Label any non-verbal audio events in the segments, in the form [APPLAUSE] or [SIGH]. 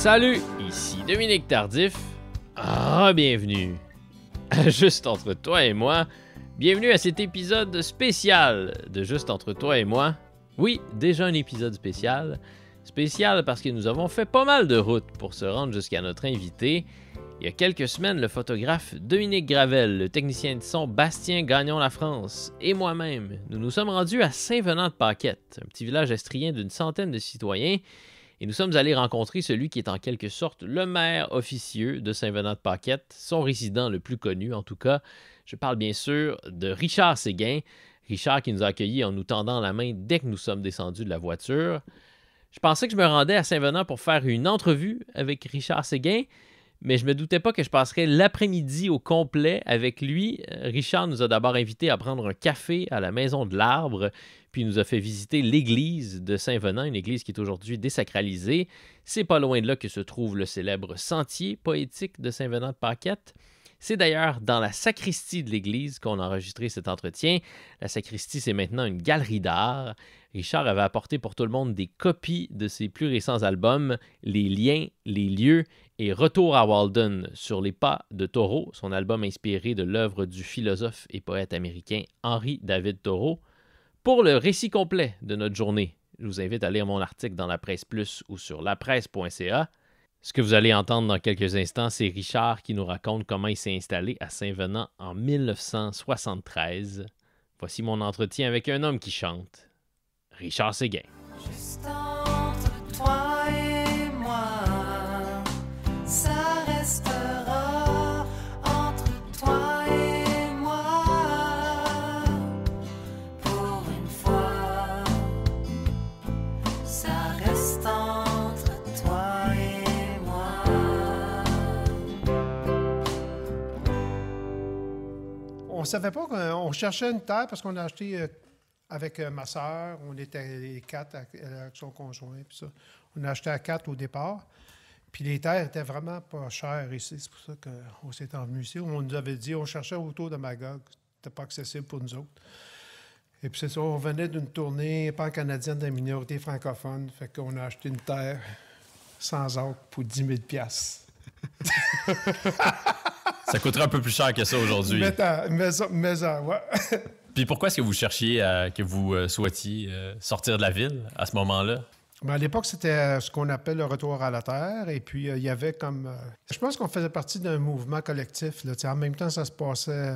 Salut, ici Dominique Tardif. Ah, bienvenue [LAUGHS] Juste entre toi et moi, bienvenue à cet épisode spécial de Juste entre toi et moi. Oui, déjà un épisode spécial. Spécial parce que nous avons fait pas mal de routes pour se rendre jusqu'à notre invité. Il y a quelques semaines, le photographe Dominique Gravel, le technicien de son Bastien Gagnon La France et moi-même, nous nous sommes rendus à Saint-Venant-de-Paquette, un petit village estrien d'une centaine de citoyens et nous sommes allés rencontrer celui qui est en quelque sorte le maire officieux de Saint-Venant-de-Paquette, son résident le plus connu en tout cas. Je parle bien sûr de Richard Séguin. Richard qui nous a accueillis en nous tendant la main dès que nous sommes descendus de la voiture. Je pensais que je me rendais à Saint-Venant pour faire une entrevue avec Richard Séguin, mais je me doutais pas que je passerais l'après-midi au complet avec lui. Euh, Richard nous a d'abord invités à prendre un café à la Maison de l'Arbre, puis nous a fait visiter l'église de Saint-Venant, une église qui est aujourd'hui désacralisée. C'est pas loin de là que se trouve le célèbre sentier poétique de Saint-Venant de Paquette. C'est d'ailleurs dans la sacristie de l'église qu'on a enregistré cet entretien. La sacristie, c'est maintenant une galerie d'art. Richard avait apporté pour tout le monde des copies de ses plus récents albums, Les liens, les lieux et Retour à Walden sur les pas de Thoreau, son album inspiré de l'œuvre du philosophe et poète américain Henry David Thoreau. Pour le récit complet de notre journée, je vous invite à lire mon article dans la presse plus ou sur lapresse.ca. Ce que vous allez entendre dans quelques instants, c'est Richard qui nous raconte comment il s'est installé à Saint-Venant en 1973. Voici mon entretien avec un homme qui chante, Richard Séguin. savait pas qu'on cherchait une terre parce qu'on a acheté euh, avec euh, ma soeur. On était les quatre euh, avec son conjoint. Puis ça. On a acheté à quatre au départ. Puis les terres étaient vraiment pas chères ici. C'est pour ça qu'on s'est envenu ici. On nous avait dit, on cherchait autour de Magog. C'était pas accessible pour nous autres. Et puis c'est ça, on venait d'une tournée pan-canadienne des minorités minorité Fait qu'on a acheté une terre sans ordre pour 10 000 [LAUGHS] ça coûterait un peu plus cher que ça aujourd'hui. Maison, maison, ouais. [LAUGHS] Puis pourquoi est-ce que vous cherchiez à, que vous euh, souhaitiez euh, sortir de la ville à ce moment-là? Ben, à l'époque, c'était euh, ce qu'on appelle le retour à la terre. Et puis, il y avait comme. je pense qu'on faisait partie d'un mouvement collectif. Là. En même temps, ça se passait.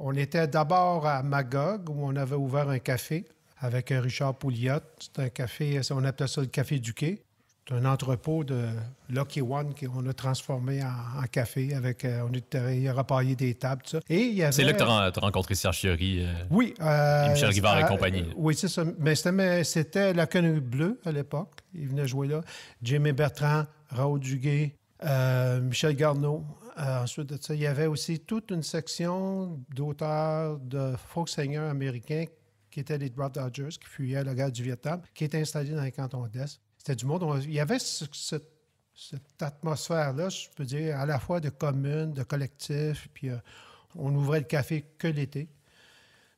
on était d'abord à Magog, où on avait ouvert un café avec Richard Pouliot. C'était un café, on appelait ça le Café du Quai. C'est un entrepôt de Lucky One qu'on a transformé en, café. Avec, euh, on a repaillé des tables, tout ça. C'est là que tu as, rencontré Serge euh, euh, et Michel Rivard et compagnie. oui, c'est ça. Mais c'était la Canoë Bleue à l'époque. Il venait jouer là. Jimmy Bertrand, Raoul Duguay, Michel Garneau. ensuite il y avait aussi toute une section d'auteurs de faux seigneurs américains qui étaient les Drop Dodgers, qui fuyaient la guerre du Vietnam, qui étaient installés dans les cantons d'Est. C'était du monde. il y avait cette atmosphère-là, je peux dire, à la fois de commune, de collectif, puis euh, on ouvrait le café que l'été.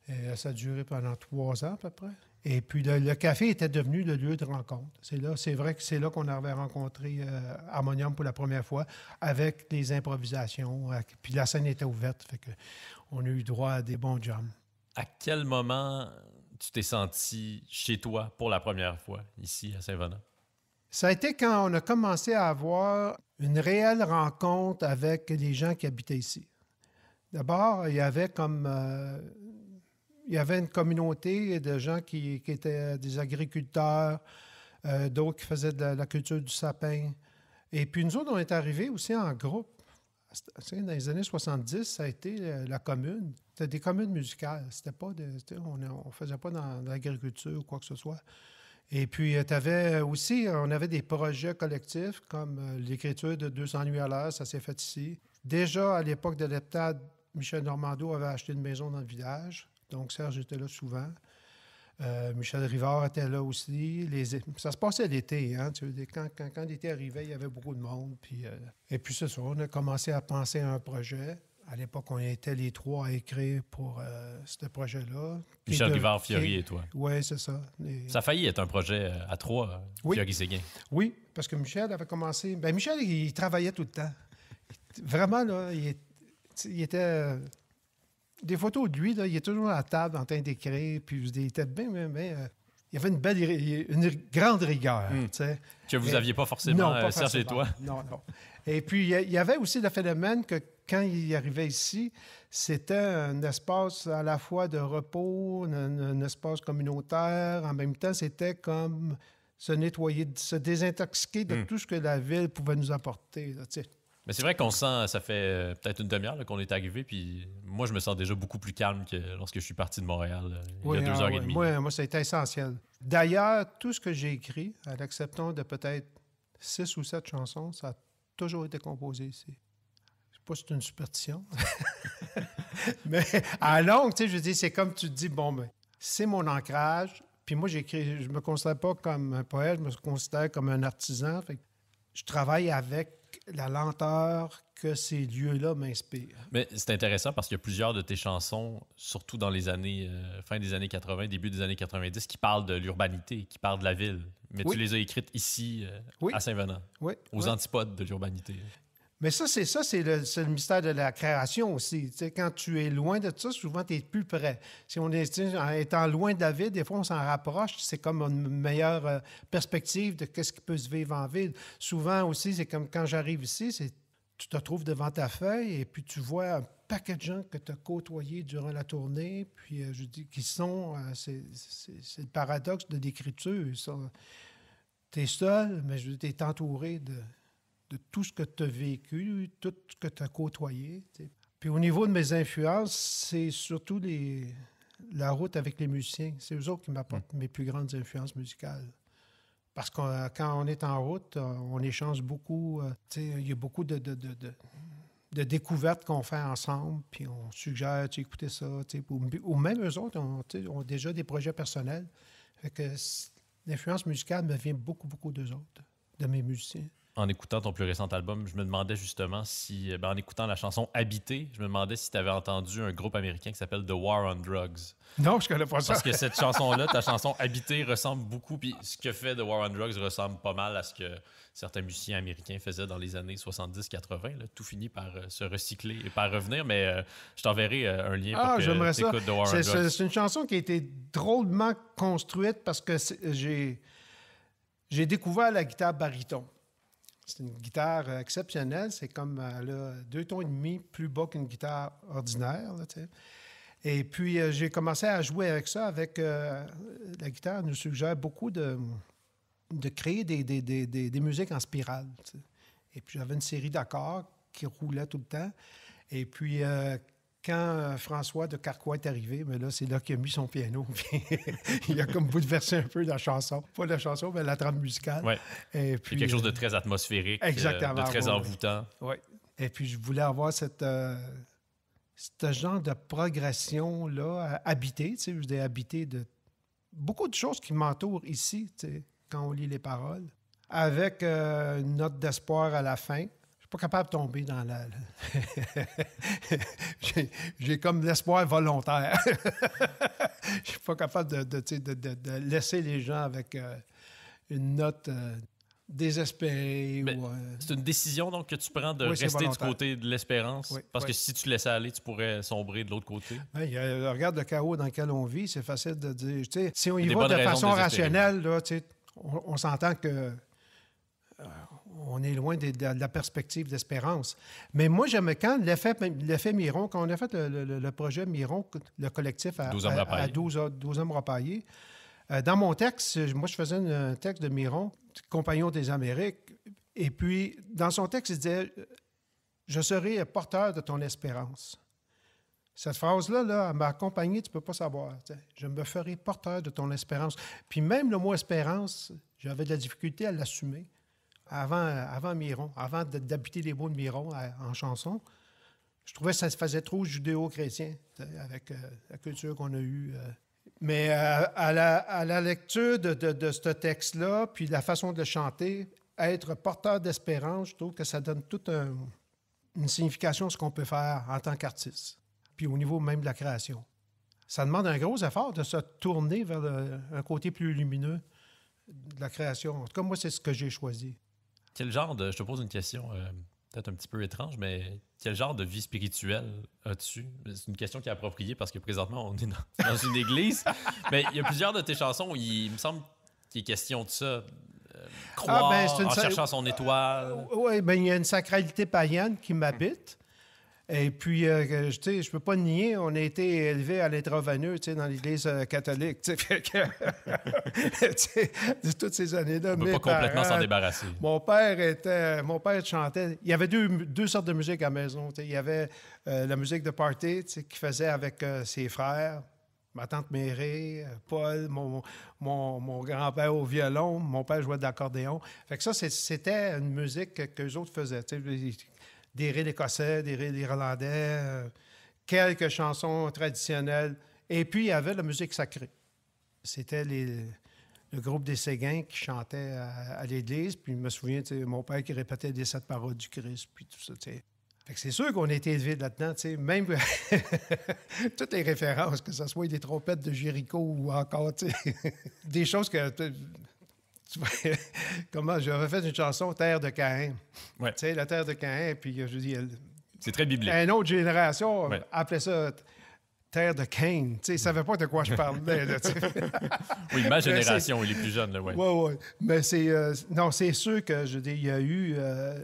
Euh, ça a duré pendant trois ans à peu près. Et puis le, café était devenu le lieu de rencontre. C'est là, c'est vrai que c'est là qu'on avait rencontré Harmonium euh, pour la première fois avec des improvisations. puis la scène était ouverte, fait que on a eu droit à des bons jams. À quel moment tu t'es senti chez toi pour la première fois ici à Saint-Venant? Ça a été quand on a commencé à avoir une réelle rencontre avec les gens qui habitaient ici. D'abord, il y avait comme euh, il y avait une communauté de gens qui, étaient des agriculteurs, euh, d'autres qui faisaient de la, culture du sapin. Et puis nous autres, on est arrivés aussi en groupe. Dans les années 70, ça a été euh, la commune. C'était des communes musicales. C'était pas on ne faisait pas dans l'agriculture ou quoi que ce soit. Et puis, euh, tu avais euh, aussi, on avait des projets collectifs comme euh, l'écriture de 200 nuits à l'heure, ça s'est fait ici. Déjà, à l'époque de l'heptade, Michel Normando avait acheté une maison dans le village. Donc, Serge était là souvent. Michel Rivard était là aussi. Les, ça se passait l'été. Hein, quand, l'été arrivait, il y avait beaucoup de monde. et puis, ce soir, on a commencé à penser à un projet. À l'époque, on était les trois à écrire pour euh, ce projet-là. Michel de... Rivard, Fiori et, toi. Oui, c'est ça. Ça a failli être un projet euh, à trois, euh, oui. Fiori-Séguin. Oui, parce que Michel avait commencé. Ben, Michel, il travaillait tout le temps. Vraiment, là, il, était des photos de lui, il est toujours à la table en train d'écrire, puis il était bien, mais, il avait une belle, une grande rigueur. Hmm. sais. Que vous n'aviez pas forcément, Serge et toi. Non, non. Et puis, il y avait aussi le phénomène que quand il arrivait ici, c'était un espace à la fois de repos, un, espace communautaire. En même temps, c'était comme se nettoyer, se désintoxiquer de hmm. tout ce que la ville pouvait nous apporter. mais c'est vrai qu'on sent, ça fait euh, peut-être une demi-heure qu'on est arrivé, puis moi, je me sens déjà beaucoup plus calme que lorsque je suis parti de Montréal euh, il y a deux ah heures et demie. Moi, moi, ça a été essentiel. D'ailleurs, tout ce que j'ai écrit, à l'acceptant de peut-être six ou sept chansons, ça a toujours été composé ici pas si c'est une superstition. [LAUGHS] mais à longue, tu sais, je dis, c'est comme tu te dis, bon, ben, c'est mon ancrage. Puis moi, j'écris, je me considère pas comme un poète, je me considère comme un artisan. je travaille avec la lenteur que ces lieux-là m'inspirent. Mais c'est intéressant parce qu'il y a plusieurs de tes chansons, surtout dans les années, euh, fin des années 80, début des années 90, qui parlent de l'urbanité, qui parlent de la ville. Mais tu les as écrites ici, euh, à Saint-Venant, aux antipodes de l'urbanité. Mais ça, c'est ça, c'est le, mystère de la création aussi. quand tu es loin de ça, souvent tu es plus près. Si on est en étant loin de la ville, des fois on s'en rapproche, c'est comme une meilleure euh, perspective de ce qui peut se vivre en ville. Souvent aussi, c'est comme quand j'arrive ici, c'est tu te trouves devant ta feuille et puis tu vois un paquet de gens que tu as côtoyés durant la tournée, puis euh, je dis qui sont, euh, c'est le paradoxe de l'écriture. Tu es seul, mais tu es entouré de de tout ce que tu as vécu, tout ce que tu as côtoyé. Puis au niveau de mes influences, c'est surtout la route avec les musiciens. C'est eux autres qui m'apportent mm. mes plus grandes influences musicales. Parce que euh, quand on est en route, euh, on échange beaucoup. Euh, il y a beaucoup de, découvertes qu'on fait ensemble, puis on suggère, tu écoutez ça, ou, même eux autres ont, déjà des projets personnels. Fait l'influence musicale me vient beaucoup, beaucoup d'eux autres, de mes musiciens en écoutant ton plus récent album, je me demandais justement si, euh, ben, en écoutant la chanson Habité, je me demandais si tu avais entendu un groupe américain qui s'appelle The War on Drugs. Non, je connais pas ça. Parce que cette [LAUGHS] chanson-là, ta chanson Habité, ressemble beaucoup. Puis ce que fait The War on Drugs ressemble pas mal à ce que certains musiciens américains faisaient dans les années 70-80. Tout finit par euh, se recycler et par revenir. Mais euh, je t'enverrai un lien pour ah, que The War on Drugs. C'est une chanson qui a été drôlement construite parce que j'ai découvert la guitare baryton. C'est une guitare euh, exceptionnelle. C'est comme euh, a deux tons et demi plus bas qu'une guitare ordinaire. et puis, euh, j'ai commencé à jouer avec ça. Avec La guitare nous suggère beaucoup de, de créer des, des, des, des, musiques en spirale. Et puis, j'avais une série d'accords qui roulaient tout le temps. Et puis, quand euh, François de Carquois est arrivé, mais ben là, c'est là qu'il a mis son piano. [LAUGHS] il a comme bouleversé un peu la chanson. Pas la chanson, mais la trame musicale. Et puis, quelque chose de euh, très atmosphérique, euh, de très envoûtant. Et puis, je voulais avoir cette, ce genre de progression-là, habitée, tu sais, je voulais habiter de beaucoup de choses qui m'entourent ici, quand on lit les paroles, avec une note d'espoir à la fin pas capable de tomber dans la. [LAUGHS] J'ai comme l'espoir volontaire. [LAUGHS] Je suis pas capable de, de, laisser les gens avec euh, une note euh, désespérée. Euh, c'est une décision donc que tu prends de rester du côté de l'espérance. parce que si tu laissais aller, tu pourrais sombrer de l'autre côté. regarde le chaos dans lequel on vit, c'est facile de dire. si on y va de façon rationnelle, on s'entend que on est loin de, la perspective d'espérance. Mais moi, j'aime quand l'effet ben, Miron, quand on a fait le, projet Miron, le collectif à 12 hommes 12, hommes euh, dans mon texte, moi, je faisais un texte de Miron, Compagnon des Amériques, et puis dans son texte, il disait Je serai porteur de ton espérance. Cette phrase-là, là, m'a compagnie, tu ne peux pas savoir. Je me ferai porteur de ton espérance. Puis même le mot espérance, j'avais de la difficulté à l'assumer avant, Miron, avant d'habiter les mots de Miron en chanson. Je trouvais que ça se faisait trop judéo-chrétien euh, avec euh, la culture qu'on a eue. Euh. Mais à, la, lecture de, ce texte-là, puis la façon de le chanter, être porteur d'espérance, je trouve que ça donne toute une signification à ce qu'on peut faire en tant qu'artiste, puis au niveau même de la création. Ça demande un gros effort de se tourner vers un côté plus lumineux de la création. En tout cas, moi, c'est ce que j'ai choisi. Quel genre de. Je te pose une question, euh, peut-être un petit peu étrange, mais quel genre de vie spirituelle as-tu C'est une question qui est appropriée parce que présentement, on est dans, [LAUGHS] une église. mais il y a plusieurs de tes chansons, il, il me semble qu'il est question de ça. Euh, ah, ben, croire en cherchant son étoile. oui, ben, il y a une sacralité païenne qui m'habite. Et puis, je euh, tu sais, je peux pas nier, on a été élevé à l'intraveneux, tu sais, dans l'Église euh, catholique. Tu sais, [LAUGHS] toutes ces années-là. On peut pas complètement s'en débarrasser. Mon père était, mon père chantait. Il y avait deux, sortes de musique à la maison. Tu sais, il y avait euh, la musique de party, tu sais, qu'il faisait avec ses frères. Ma tante Méré, Paul, mon, mon, grand-père au violon, mon père jouait de l'accordéon. Fait que ça, c'était une musique que les autres faisaient. Tu des rides écossais, des rides irlandais, euh, quelques chansons traditionnelles. Et puis, il y avait la musique sacrée. C'était le groupe des Séguins qui chantait à, l'église. Puis, je me souviens, mon père qui répétait des sept paroles du Christ, puis tout ça. c'est sûr qu'on a été là-dedans, même [LAUGHS] toutes les références, que ce soit des trompettes de Jéricho ou encore, [LAUGHS] des choses que [LAUGHS] comment j'avais fait une chanson Terre de Cain ». Ouais. Tu sais, la Terre de Cain, puis euh, je dis. C'est très biblique. Une autre génération appelait ça Terre de Cain. Tu sais, ils ne savaient pas de quoi je parlais. [LAUGHS] oui, ma génération, il est plus jeune, là, oui. Oui, oui. Mais c'est. Euh, non, c'est sûr que, je dis, il y a eu. Euh,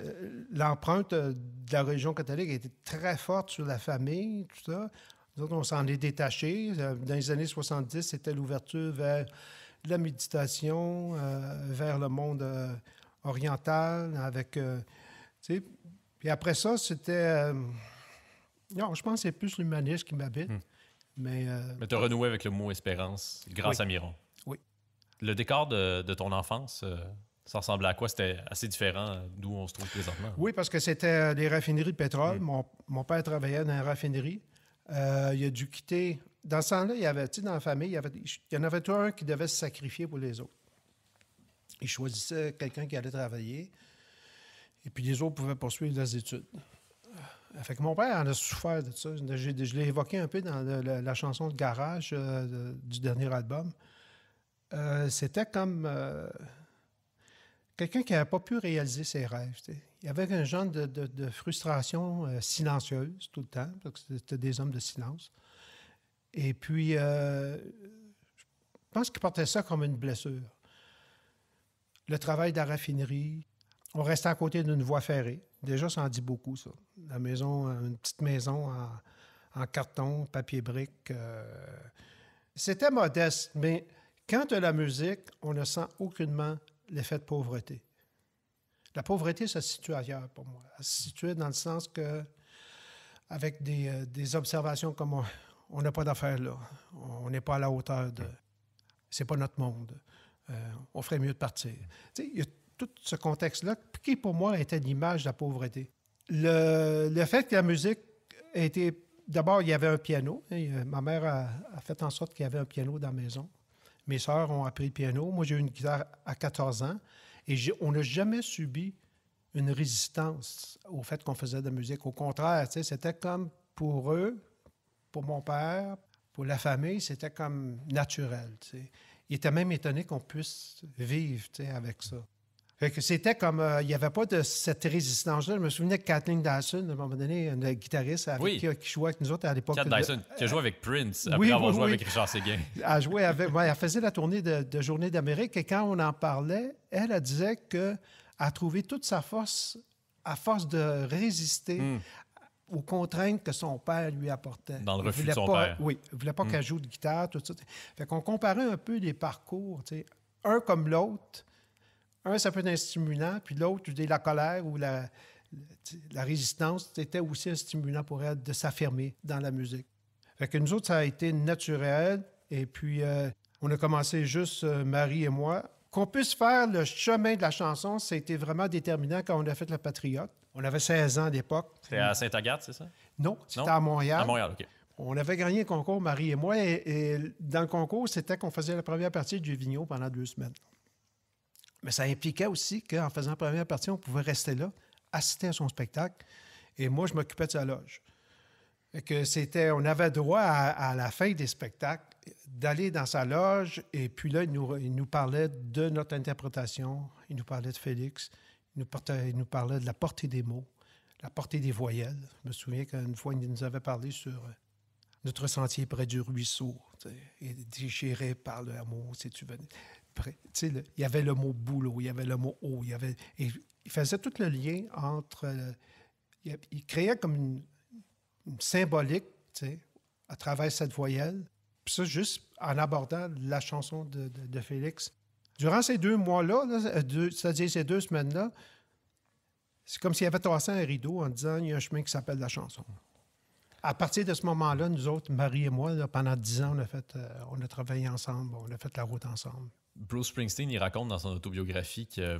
l'empreinte de la religion catholique était très forte sur la famille, tout ça. Nous on s'en est détaché. Dans les années 70, c'était l'ouverture vers la méditation euh, vers le monde euh, oriental, avec. Euh, puis après ça, c'était. non, je pense que c'est plus l'humanisme qui m'habite. Hmm. Mais, Mais tu as avec le mot espérance grâce à Miron. Oui. Le décor de, de ton enfance, ça ressemblait à quoi? C'était assez différent d'où on se trouve présentement. Oui, parce que c'était des raffineries de pétrole. Hmm. Mon, mon, père travaillait dans une raffinerie. Euh, il a dû quitter. Dans ce temps-là, il y avait, dans la famille, il y, en avait tout un qui devait se sacrifier pour les autres. Il choisissait quelqu'un qui allait travailler, et puis les autres pouvaient poursuivre leurs études. Euh, fait mon père en a souffert de ça. Je, l'ai évoqué un peu dans la, chanson de Garage euh, du dernier album. C'était comme quelqu'un qui n'avait pas pu réaliser ses rêves. Il y avait un genre de, frustration euh, silencieuse tout le temps, parce c'était des hommes de silence. Et puis, euh, je pense qu'il portait ça comme une blessure. Le travail de la raffinerie, on restait à côté d'une voie ferrée. Déjà, ça en dit beaucoup, ça. La maison, euh, une petite maison en, carton, papier brique. c'était modeste, mais quand de la musique, on ne sent aucunement l'effet de pauvreté. La pauvreté, se situe ailleurs pour moi. Elle se situe dans le sens que, avec des, euh, des observations comme on n'a pas d'affaires là, on n'est pas à la hauteur de. C'est pas notre monde. Euh, on ferait mieux de partir. Il y a tout ce contexte-là qui, pour moi, était l'image de la pauvreté. Le, le fait que la musique été... D'abord, il y avait un piano. Euh, ma mère a, a, fait en sorte qu'il y avait un piano dans la maison. Mes sœurs ont appris le piano. Moi, j'ai eu une guitare à 14 ans. Et on n'a jamais subi une résistance au fait qu'on faisait de la musique. Au contraire, c'était comme pour eux, pour mon père, pour la famille, c'était comme naturel. sais. Ils étaient même étonné qu'on puisse vivre avec ça. Fait que c'était comme, euh, il n'y avait pas de cette résistance-là. Je me souvenais que Kathleen Dyson, à un moment donné, une guitariste avec qui, qui, jouait avec nous autres à l'époque. Kathleen euh, Dyson, qui a euh, joué avec Prince après oui, avoir joué avec Richard Seguin. [LAUGHS] Elle, avec, elle faisait la tournée de, de Journée d'Amérique et quand on en parlait, elle, disait qu'elle a trouvé toute sa force à force de résister hmm. aux contraintes que son père lui apportait. Dans le refus de son père. Oui, il ne voulait pas hmm. qu'elle joue de guitare, tout ça. Fait qu'on comparait un peu les parcours, un comme l'autre un, ça peut être un stimulant, puis l'autre, la colère ou la, la résistance, c'était aussi un stimulant pour elle de s'affirmer dans la musique. Fait que nous autres, ça a été naturel. Et puis, euh, on a commencé juste, euh, Marie et moi. Qu'on puisse faire le chemin de la chanson, c'était vraiment déterminant quand on a fait La Patriote. On avait 16 ans à l'époque. C'était à Saint-Agathe, c'est ça? Non, c'était à Montréal. À Montréal, OK. On avait gagné le concours, Marie et moi, et, dans le concours, c'était qu'on faisait la première partie du Vigno pendant deux semaines. Mais ça impliquait aussi qu'en faisant la première partie, on pouvait rester là, assister à son spectacle. Et moi, je m'occupais de sa loge. Et que c'était, on avait droit à, la fin des spectacles d'aller dans sa loge et puis là, il nous, il nous, parlait de notre interprétation, il nous parlait de Félix, il nous, nous parlait de la portée des mots, la portée des voyelles. Je me souviens qu'une fois, il nous avait parlé sur euh, notre sentier près du ruisseau, et déchiré par le hameau, si tu veux il y avait le mot boulot, il y avait le mot haut il y faisait tout le lien entre. Euh, il, créait comme une, symbolique, à travers cette voyelle. Puis ça, juste en abordant la chanson de, Félix. Durant ces deux mois-là, -là, euh, cest à dire ces deux semaines-là, c'est comme s'il avait tassé un rideau en disant il y a un chemin qui s'appelle la chanson. À partir de ce moment-là, nous autres, Marie et moi, pendant dix ans, euh, on a travaillé ensemble, on a fait la route ensemble. Bruce Springsteen, il raconte dans son autobiographie que euh,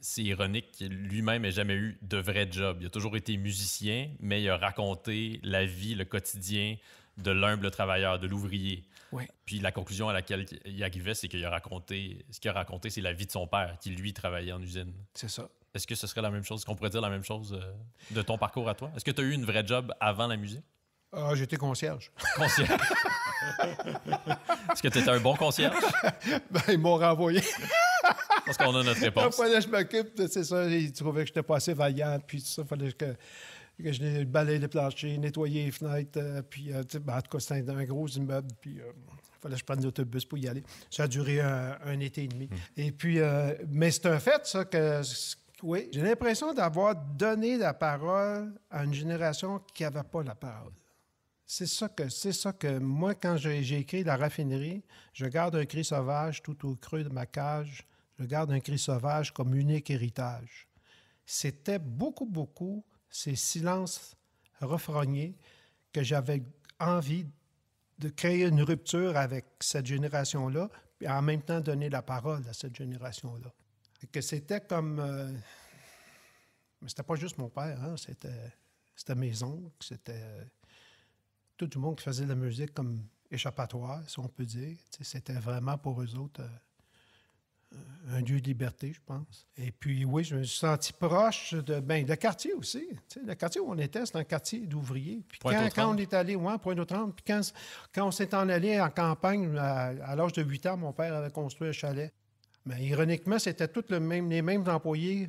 c'est ironique, qu'il lui-même n'ait jamais eu de vrai job. Il a toujours été musicien, mais il a raconté la vie, le quotidien de l'humble travailleur, de l'ouvrier. Puis la conclusion à laquelle il arrivait, c'est qu'il a raconté, ce qu'il a raconté, c'est la vie de son père, qui lui travaillait en usine. C'est ça. Est-ce que ce serait la même chose, qu'on pourrait dire la même chose euh, de ton parcours à toi? Est-ce que tu as eu une vraie job avant la musique? Ah, j'étais concierge. Concierge. [LAUGHS] Est-ce que tu étais un bon concierge? ben, ils m'ont renvoyé. Parce qu'on a notre réponse. Il que je m'occupe c'est ça. Ils trouvaient que j'étais pas assez vaillant, puis tout ça. Il fallait que, je balaye les planchers, nettoyer les fenêtres. Euh, puis, euh, ben, en tout cas, c'était un, gros immeuble. Puis, euh, il fallait que je prenne l'autobus pour y aller. Ça a duré un, été et demi. Hmm. Et puis, mais c'est un fait, ça, que. Oui, j'ai l'impression d'avoir donné la parole à une génération qui n'avait pas la parole. C'est ça que c'est ça que moi, quand j'ai écrit la raffinerie, je garde un cri sauvage tout au creux de ma cage. Je garde un cri sauvage comme unique héritage. C'était beaucoup, beaucoup ces silences refrognés que j'avais envie de créer une rupture avec cette génération-là, et en même temps donner la parole à cette génération-là. Que c'était comme. Euh, mais c'était pas juste mon père, hein, c'était, c'était mes oncles, c'était tout le monde qui faisait de la musique comme échappatoire, si on peut dire. C'était vraiment pour eux autres euh, un lieu de liberté, je pense. Et puis, oui, je me suis senti proche de, ben, de quartier aussi. Le quartier où on était, c'est un quartier d'ouvriers. Puis quand, on est allé, ouais, point de 30, puis quand, on s'est en allé en campagne, à, l'âge de 8 ans, mon père avait construit un chalet. Mais ironiquement, c'était tous les mêmes employés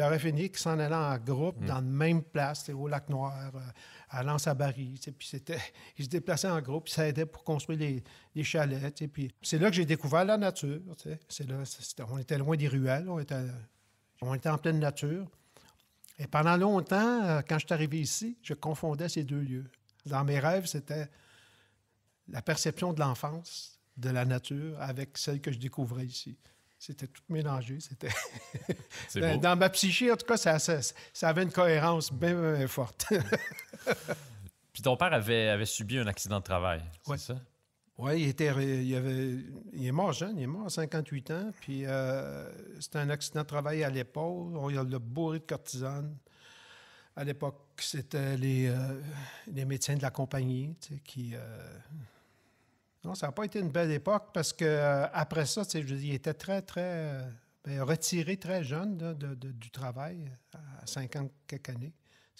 aurait fini qui s'en allant en groupe mm. dans la même place, au Lac Noir, euh, à lens à Barry. Puis c'était, [LAUGHS] ils se déplaçaient en groupe, ça aidait pour construire les, les chalets. Puis c'est là que j'ai découvert la nature. C'est là, on était loin des ruelles, on était, on était en pleine nature. Et pendant longtemps, euh, quand je suis arrivé ici, je confondais ces deux lieux. Dans mes rêves, c'était la perception de l'enfance, de la nature, avec celle que je découvrais ici c'était tout mélangé. C'était [LAUGHS] dans, ma psyché, en tout cas, ça, ça, avait une cohérence bien, forte. [LAUGHS] Puis ton père avait, avait, subi un accident de travail, c'est ça? Oui, il, était, il, avait, est mort jeune, il est mort à 58 ans. Puis euh, c'était un accident de travail à l'époque. On le bourré de cortisane. À l'époque, c'était les, euh, les médecins de la compagnie qui. Euh, non, ça n'a pas été une belle époque parce que euh, après ça, il était très, très euh, ben, retiré très jeune du travail à 50 quelques années.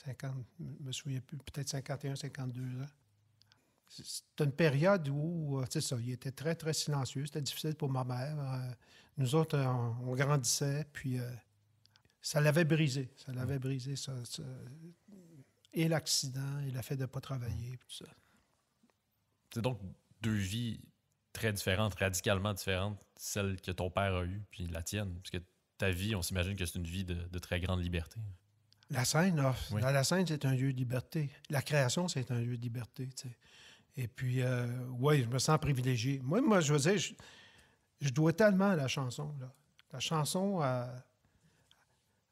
50, je me souviens plus, peut-être 51, 52 ans. C'est une période où, euh, tu sais ça, il était très, très silencieux. C'était difficile pour ma mère. nous autres, on, grandissait, puis ça l'avait brisé. Ça l'avait mm. brisé, ça, Et l'accident, et le fait de ne pas travailler, tout ça. C'est donc deux vies très différentes, radicalement différentes, celle que ton père a eue, puis la tienne. Parce que ta vie, on s'imagine que c'est une vie de, très grande liberté. La scène, la scène, c'est un lieu de liberté. La création, c'est un lieu de liberté. Et puis, euh, oui, je me sens privilégié. Moi, moi je veux dire, je, dois tellement à la chanson. La chanson, a euh,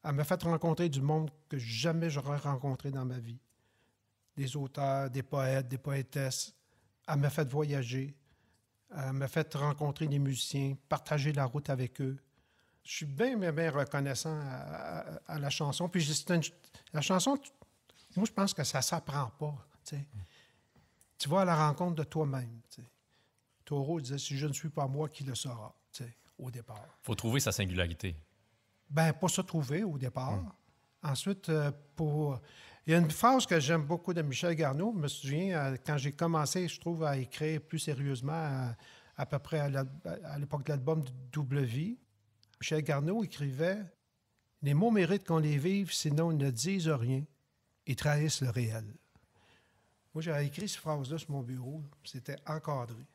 elle me fait rencontrer du monde que jamais j'aurais rencontré dans ma vie. Des auteurs, des poètes, des poétesses, elle m'a fait voyager. Elle m'a fait rencontrer des musiciens, partager la route avec eux. Je suis bien, bien, bien reconnaissant à, la chanson. Puis la chanson, moi, je pense que ça ne s'apprend pas. Tu, vas à la rencontre de toi-même. Tu Taureau disait Si je ne suis pas moi, qui le sera au départ. Il faut trouver sa singularité. Ben, pas se trouver au départ. Hum. Ensuite, euh, pour il y a une phrase que j'aime beaucoup de Michel Garneau. Je me souviens, euh, quand j'ai commencé, je trouve, à écrire plus sérieusement, euh, à, peu près à l'époque de l'album Double Vie, Michel Garneau écrivait Les mots méritent qu'on les vive, sinon ils ne disent rien. et trahissent le réel. Moi, j'avais écrit cette phrase-là sur mon bureau. C'était encadré.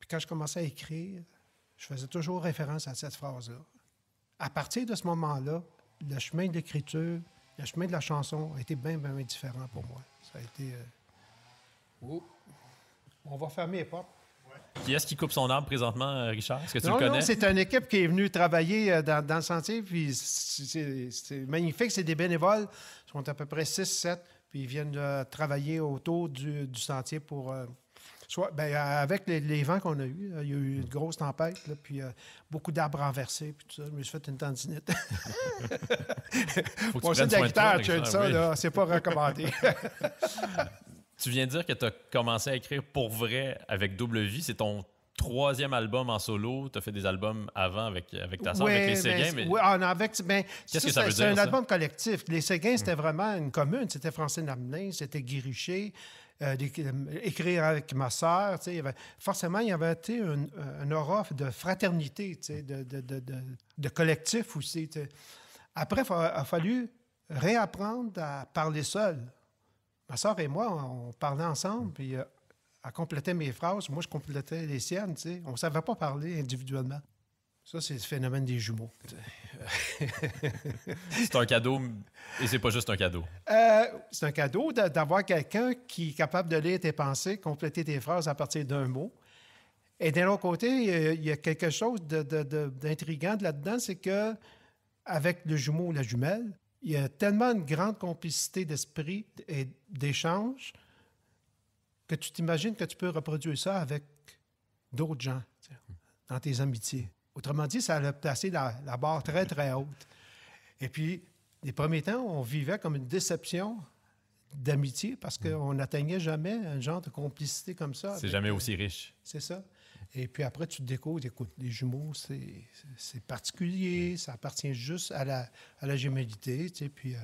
Puis quand je commençais à écrire, je faisais toujours référence à cette phrase-là. À partir de ce moment-là, le chemin de l'écriture le chemin de la chanson a été bien, bien, différent pour moi. Ça a été. Euh, On va fermer les portes. Qui est-ce qui coupe son arbre présentement, euh, Richard? Est-ce que tu le connais? Non, c'est une équipe qui est venue travailler euh, dans, le sentier, puis c'est magnifique. C'est des bénévoles. Ils sont à peu près 6-7, puis ils viennent travailler autour du, sentier pour. Soit, ben, euh, avec les, vents qu'on a eus, il y a eu une grosse tempête, puis euh, beaucoup d'arbres renversés, puis tout ça. Je me suis fait une tendinite. Pour [LAUGHS] tu de la ça, là, c'est pas recommandé. [LAUGHS] tu viens de dire que tu as commencé à écrire pour vrai avec Double Vie. C'est ton troisième album en solo. Tu as fait des albums avant avec, avec ta soeur, avec les ben, Séguins. Mais... avec. Ben, Qu'est-ce que ça veut dire? C'est un album collectif. Les Séguins, c'était hmm. vraiment une commune. C'était français Hamelin, c'était Guy euh, euh, écrire avec ma sœur. forcément, il y avait une, une aura de fraternité, de, de, de, de, collectif aussi. Après, il a fallu réapprendre à parler seul. Ma sœur et moi, on parlait ensemble, puis euh, elle complétait mes phrases, moi je complétais les siennes. On ne savait pas parler individuellement. Ça, c'est le phénomène des jumeaux. [LAUGHS] c'est un cadeau, et c'est pas juste un cadeau. Euh, c'est un cadeau d'avoir quelqu'un qui est capable de lire tes pensées, compléter tes phrases à partir d'un mot. Et d'un autre côté, il y a quelque chose d'intrigant là-dedans, c'est que avec le jumeau ou la jumelle, il y a tellement une grande complicité d'esprit et d'échange que tu t'imagines que tu peux reproduire ça avec d'autres gens dans tes amitiés. Autrement dit, ça a placé la, la, barre très, très haute. Et puis, les premiers temps, on vivait comme une déception d'amitié parce mm. qu'on n'atteignait jamais un genre de complicité comme ça. C'est jamais euh, aussi riche. C'est ça. Et puis après, tu te découvres, écoute, les jumeaux, c'est particulier, mm. ça appartient juste à la, à la tu sais, puis, euh,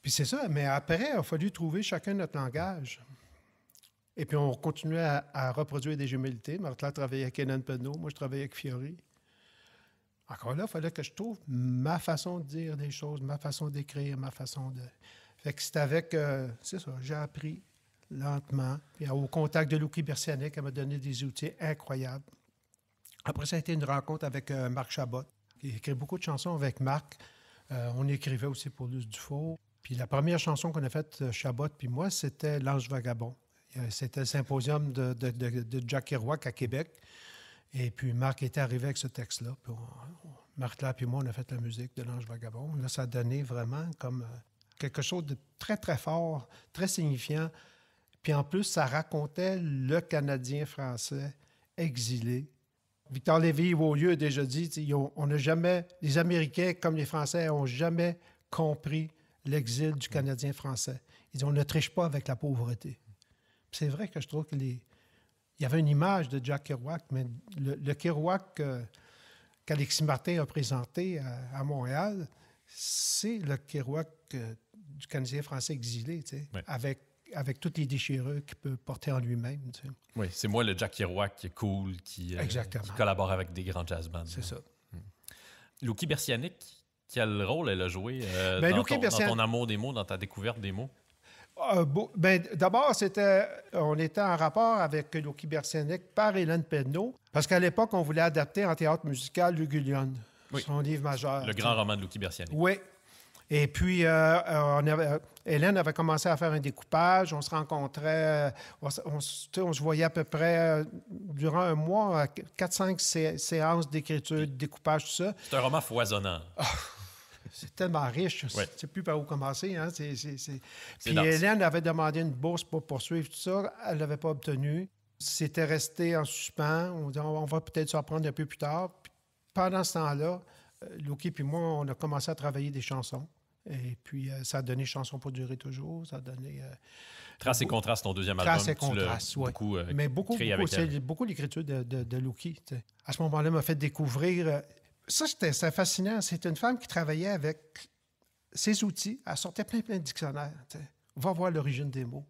puis c'est ça. Mais après, il a fallu trouver chacun notre langage. Et puis on continuait à, reproduire des gémellités. Martha travaillait avec Kenan Penaud, moi je travaillais avec Fiori. Encore là, il fallait que je trouve ma façon de dire des choses, ma façon d'écrire, ma façon de. Fait que c'est avec. Euh, c'est ça, j'ai appris lentement. Puis euh, au contact de Louki Bersianek, elle m'a donné des outils incroyables. Après, ça a été une rencontre avec euh, Marc Chabot, Il écrit beaucoup de chansons avec Marc. on écrivait aussi pour Luce Dufour. Puis la première chanson qu'on a faite, Chabot puis moi, c'était L'Ange Vagabond. C'était le symposium de, de, de, Jack à Québec. Et puis Marc était arrivé avec ce texte-là. Marc là et moi, on a fait la musique de l'Ange Vagabond. Là, ça donnait donné vraiment comme euh, quelque chose de très, très fort, très signifiant. Puis en plus, ça racontait le Canadien français exilé. Victor Lévy lieu, a déjà dit, on n'a jamais, les Américains comme les Français ont jamais compris l'exil du Canadien français. Ils disent, on ne triche pas avec la pauvreté. C'est vrai que je trouve que les, il y avait une image de Jack Kerouac, mais le, Kerouac qu'Alexis Martin a présenté à, Montréal, c'est le Kerouac euh, du Canadien français exilé, avec avec toutes les déchirures qu'il peut porter en lui-même. Oui, c'est moi le Jack Kerouac qui est cool, qui, euh, collabore avec des grands jazz bands. C'est ça. Hmm. Luki Bersianic, quel rôle elle a joué euh, ben, dans, ton, amour des mots, dans ta découverte des mots? Ah, ben, D'abord, c'était, on était en rapport avec Loki Bersenek par Hélène Pedneau, parce qu'à l'époque, on voulait adapter en théâtre musical Lugulion, son livre majeur. Le grand roman de Loki Bersenek. Oui. Et puis, euh, euh, euh, Hélène avait commencé à faire un découpage. On se rencontrait, on, se voyait à peu près durant un mois, 4-5 séances d'écriture, de découpage, tout ça. C'est un roman foisonnant. Ah, c'est tellement riche, sais plus par où commencer. Hein, puis Hélène avait demandé une bourse pour poursuivre tout ça, elle ne l'avait pas obtenue. C'était resté en suspens. On dit, on va peut-être s'en prendre un peu plus tard. pendant ce temps-là, euh, Loki et moi, on a commencé à travailler des chansons. Et puis, euh, ça a donné Chansons pour durer toujours. Ça a donné. Euh, Trace et contraste, ton deuxième album. Trace et contraste, oui. Mais beaucoup, beaucoup, beaucoup l'écriture de, Luki, À ce moment-là, m'a fait découvrir ça, c'était fascinant. C'est une femme qui travaillait avec ses outils. Elle sortait plein, plein de dictionnaires. Va voir l'origine des mots.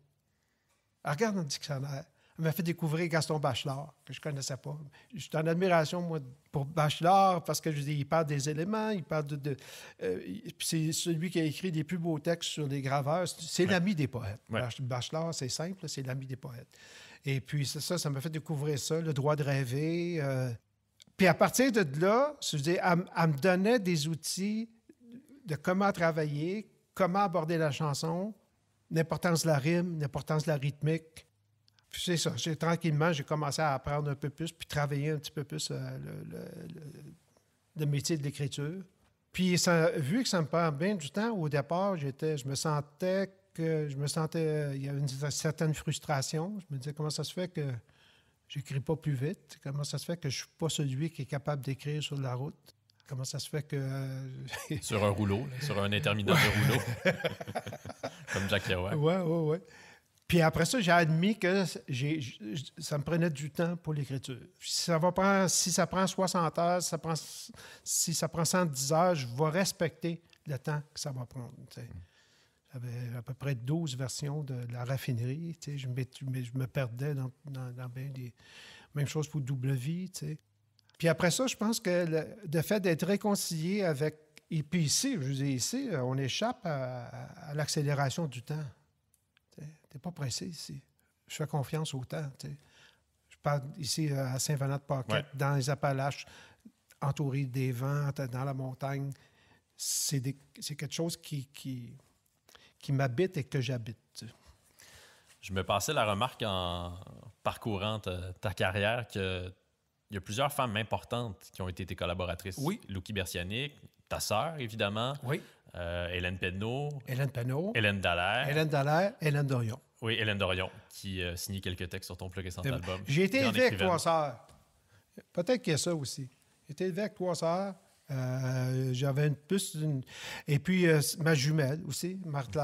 Elle regarde un dictionnaire. Elle m'a fait découvrir Gaston Bachelard, que je ne connaissais pas. Je suis en admiration, moi, pour Bachelard, parce que je dis, il parle des éléments, il parle de. Euh, c'est celui qui a écrit les plus beaux textes sur les graveurs. C'est l'ami des poètes. Bachelard, c'est simple, c'est l'ami des poètes. Et puis, ça, ça m'a fait découvrir ça, le droit de rêver. Euh, puis à partir de là, je elle, me donnait des outils de comment travailler, comment aborder la chanson, l'importance de la rime, l'importance de la rythmique. Puis c'est ça, j'ai, tranquillement, j'ai commencé à apprendre un peu plus, puis travailler un petit peu plus euh, le, le, métier de l'écriture. Puis ça, vu que ça me prend bien du temps, au départ, j'étais, je me sentais que je me sentais, euh, il y avait une certaine frustration. Je me disais, comment ça se fait que J'écris pas plus vite. Comment ça se fait que je suis pas celui qui est capable d'écrire sur la route? Comment ça se fait que. Euh, [LAUGHS] sur un rouleau, sur un interminable de rouleau. [LAUGHS] Comme Jacques Leroy. Oui, oui, oui. Puis après ça, j'ai admis que ça me prenait du temps pour l'écriture. Si ça, va si ça prend 60 heures, si ça prend, si ça prend 110 heures, je vais respecter le temps que ça va prendre. Mm avait à peu près 12 versions de, la raffinerie. Tu sais, je, me, perdais dans, dans, bien des. Même chose pour double Tu sais. Puis après ça, je pense que le, fait d'être réconcilié avec. Et puis ici, je vous ici, on échappe à, l'accélération du temps. Tu n'es pas pressé ici. Je fais confiance au temps. Tu sais. Je parle ici euh, à Saint-Venant-de-Paquette, dans les Appalaches, entouré des vents, dans la montagne. C'est quelque chose qui qui m'habite et que j'habite. Je me passais la remarque en parcourant ta, carrière qu'il y a plusieurs femmes importantes qui ont été tes collaboratrices. Oui. Luki Bersianic, ta sœur, évidemment. Oui. Euh, Hélène Penneau. Hélène Penneau. Hélène Dallaire. Hélène Dallaire, Hélène Dorion. Oui, Hélène Dorion, qui euh, signé quelques textes sur ton plus récent euh, album. J'ai été évêque, trois sœurs. Peut-être qu'il y a ça aussi. J'ai été évêque, trois sœurs. Euh, j'avais une plus. Une... Et puis, euh, ma jumelle aussi, marthe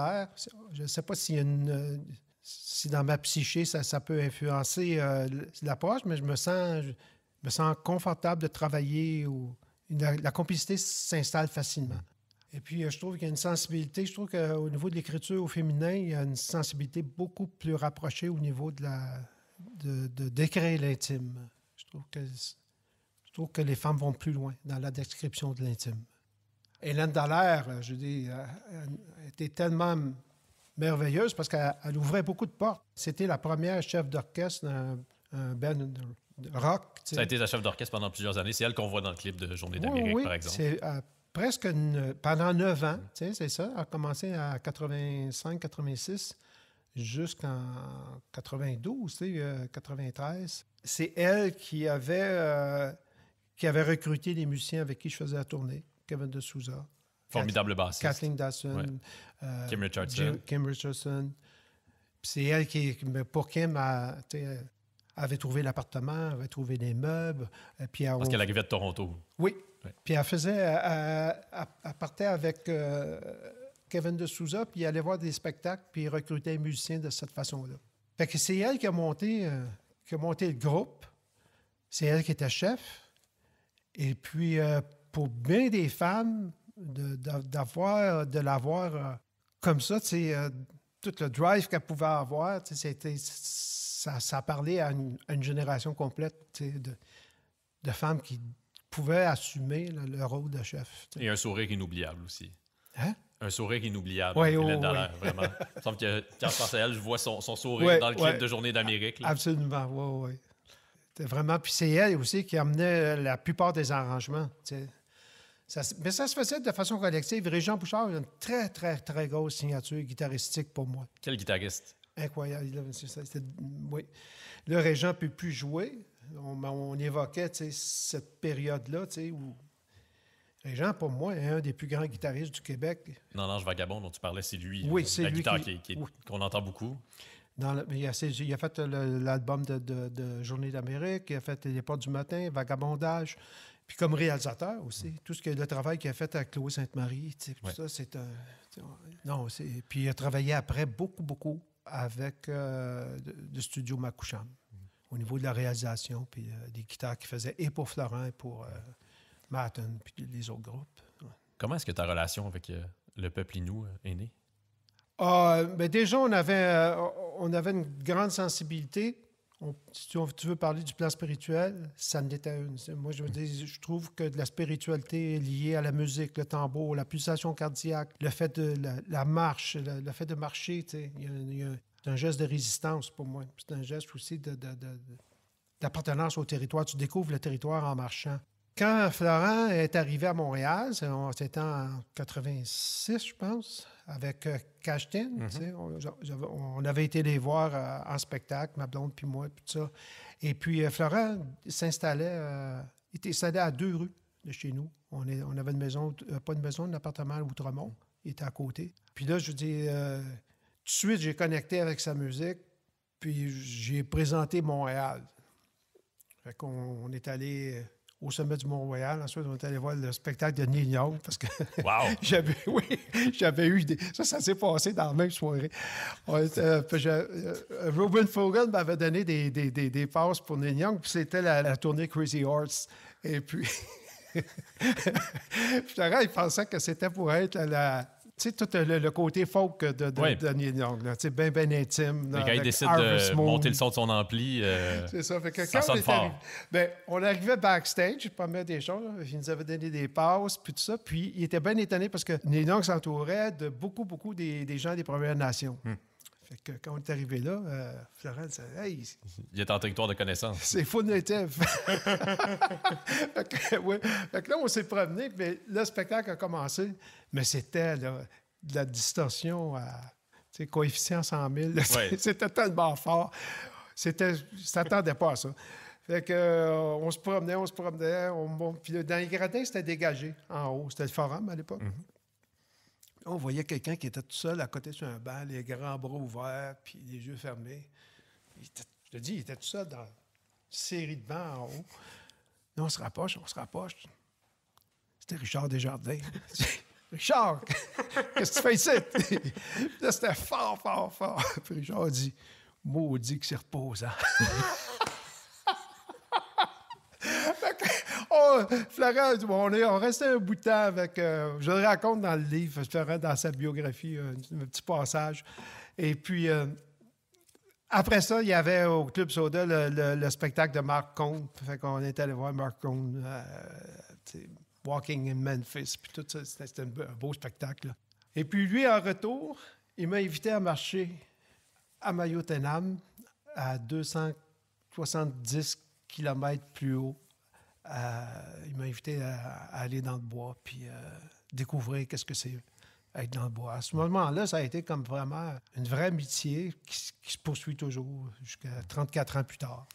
Je ne sais pas une. Euh, si dans ma psyché, ça, peut influencer la l'approche, mais je me sens, me sens confortable de travailler. La, complicité s'installe facilement. Et puis, je trouve qu'il y a une sensibilité, je trouve qu'au niveau de l'écriture au féminin, il y a une sensibilité beaucoup plus rapprochée au niveau de la de, d'écrire l'intime. Je trouve que que les femmes vont plus loin dans la description de l'intime. Hélène Dallaire, euh, je dis, euh, euh, était tellement merveilleuse parce qu'elle ouvrait beaucoup de portes. C'était la première chef d'orchestre d'un band rock. Ça a été la chef d'orchestre pendant plusieurs années. C'est elle qu'on voit dans le clip de Journée d'Amérique, par exemple. C'est presque pendant neuf ans, c'est ça. Elle a commencé à 85-86 jusqu'en 92, euh, 93. C'est elle qui avait qui avait recruté les musiciens avec qui je faisais la tournée. Kevin de Souza. Formidable bassiste. Kathleen Dawson. Euh, Kim Richardson. C'est elle qui, pour Kim, avait trouvé l'appartement, avait trouvé les meubles. Euh, puis Parce qu'elle arrivait de Toronto. Oui. Puis elle faisait, elle, partait avec euh, Kevin de Souza, puis elle allait voir des spectacles, puis recrutait les musiciens de cette façon-là. Fait que c'est elle qui a monté, qui a monté le groupe. C'est elle qui était chef. Et puis, euh, pour bien des femmes, d'avoir, de, l'avoir euh, comme ça, euh, tout le drive qu'elle pouvait avoir, ça, parlait à une, génération complète de, femmes qui pouvaient assumer le rôle de chef. Et un sourire inoubliable aussi. Hein? un sourire inoubliable. Oui, oui. vraiment. Il que quand je à elle, je vois son, sourire dans le clip de Journée d'Amérique. Absolument, oui, oui vraiment, puis c'est elle aussi qui amenait euh, la plupart des arrangements. mais ça se faisait de façon collective. Régent Bouchard a une très, très, très grosse signature guitaristique pour moi. Quel guitariste? Incroyable. oui. Le Régent ne peut plus jouer. On, évoquait cette période-là où Régent, pour moi, est un des plus grands guitaristes du Québec. Non, non, je Vagabond, dont tu parlais, c'est lui. Oui, c'est la guitare qu'on entend beaucoup il, a, fait l'album de, Journée d'Amérique, il a fait Les Portes du Matin, Vagabondage, puis comme réalisateur aussi. Tout ce que le travail qu'il a fait à Chloé Sainte-Marie, tout ça, c'est un. Non, Puis il a travaillé après beaucoup, beaucoup avec le euh, studio Macoucham mm-hmm. au niveau de la réalisation, puis euh, des guitares qu'il faisait et pour Florent et pour euh, Martin, puis les autres groupes. Comment est-ce que ta relation avec le peuple Inou est née? Ah, ben déjà, on avait, euh, on avait une grande sensibilité. si tu, veux parler du plan spirituel, ça ne l'était Moi, je je trouve que de la spiritualité liée à la musique, le tambour, la pulsation cardiaque, le fait de la, marche, le, fait de marcher. c'est un geste de résistance pour moi. C'est un geste aussi d'appartenance au territoire. Tu découvres le territoire en marchant. Quand Florent est arrivé à Montréal, c'était en 86, je pense, avec euh, Cashtin. Mhm. on, avait été les voir euh, en spectacle, ma blonde puis moi, puis tout ça. Et puis euh, Florent s'installait, il était à deux rues de chez nous. On, est, avait une maison, pas une maison, un appartement à Outremont. Il était à côté. Puis là, je dis, tout de suite, j'ai connecté avec sa musique, puis j'ai présenté Montréal. Fait qu'on est allé au sommet du Mont-Royal. Ensuite, on est allé voir le spectacle de Yong, parce que wow. [LAUGHS] j'avais, oui, [LAUGHS] j'avais eu des. Ça, ça s'est passé dans la même soirée. Euh, euh, Robin Fogan m'avait donné des, des, des, des, passes pour Yong, puis c'était la, tournée Crazy Arts. Et puis. [LAUGHS] puis là, il pensait que c'était pour être la, sais, tout euh, le, côté folk de, de, Daniel Young, tu bien, bien intime. Là, le gars, il décide de monter le son de son ampli. Euh, c'est ça. Fait que quand sonne on, fort. Arrivé, ben, on arrivait backstage, je promets des choses, il nous avait donné des passes, puis tout ça. Puis il était bien étonné parce que Neil Young s'entourait de beaucoup, beaucoup des, gens des Premières Nations. Hmm. Fait que quand on est arrivé là, euh, Florence, il est en territoire de connaissance. [LAUGHS] C'est fou de [LAUGHS] fait, que là, on s'est promené, mais le spectacle a commencé, mais c'était de la distorsion à coefficient 100 000. [LAUGHS] C'était tellement fort. C'était, ça s'attendais pas à ça. Fait euh, on se promenait, on se promenait. puis dans les gradins, c'était dégagé en haut. C'était le forum à l'époque. Mhm on voyait quelqu'un qui était tout seul à côté sur un banc, les grands bras ouverts, puis les yeux fermés. je te dis, il était tout seul dans une série de bancs en haut. Non, on se rapproche, on se rapproche. C'était Richard Desjardins. [LAUGHS] Richard, [LAUGHS] qu'est-ce que tu fais ici? [LAUGHS] C'était fort, fort, fort. Puis Richard dit, maudit qui c'est reposant. oh, on, est, on restait un bout de temps avec. Euh, je le raconte dans le livre, je ferai dans sa biographie, euh, un, petit passage. Et puis, euh, après ça, il y avait au Club Soda le, spectacle de Marc Comte. Fait qu'on est allé voir Marc Comte, « Walking in Memphis, puis tout ça. C'était un, beau spectacle. Et puis, lui, en retour, il m'a invité à marcher à Mayotenam, à 270 km plus haut il m'a invité à, aller dans le bois, puis euh, découvrir qu'est-ce que c'est être dans le bois. À ce moment-là, ça a été comme vraiment une vraie amitié qui se poursuit toujours jusqu'à 34 ans plus tard.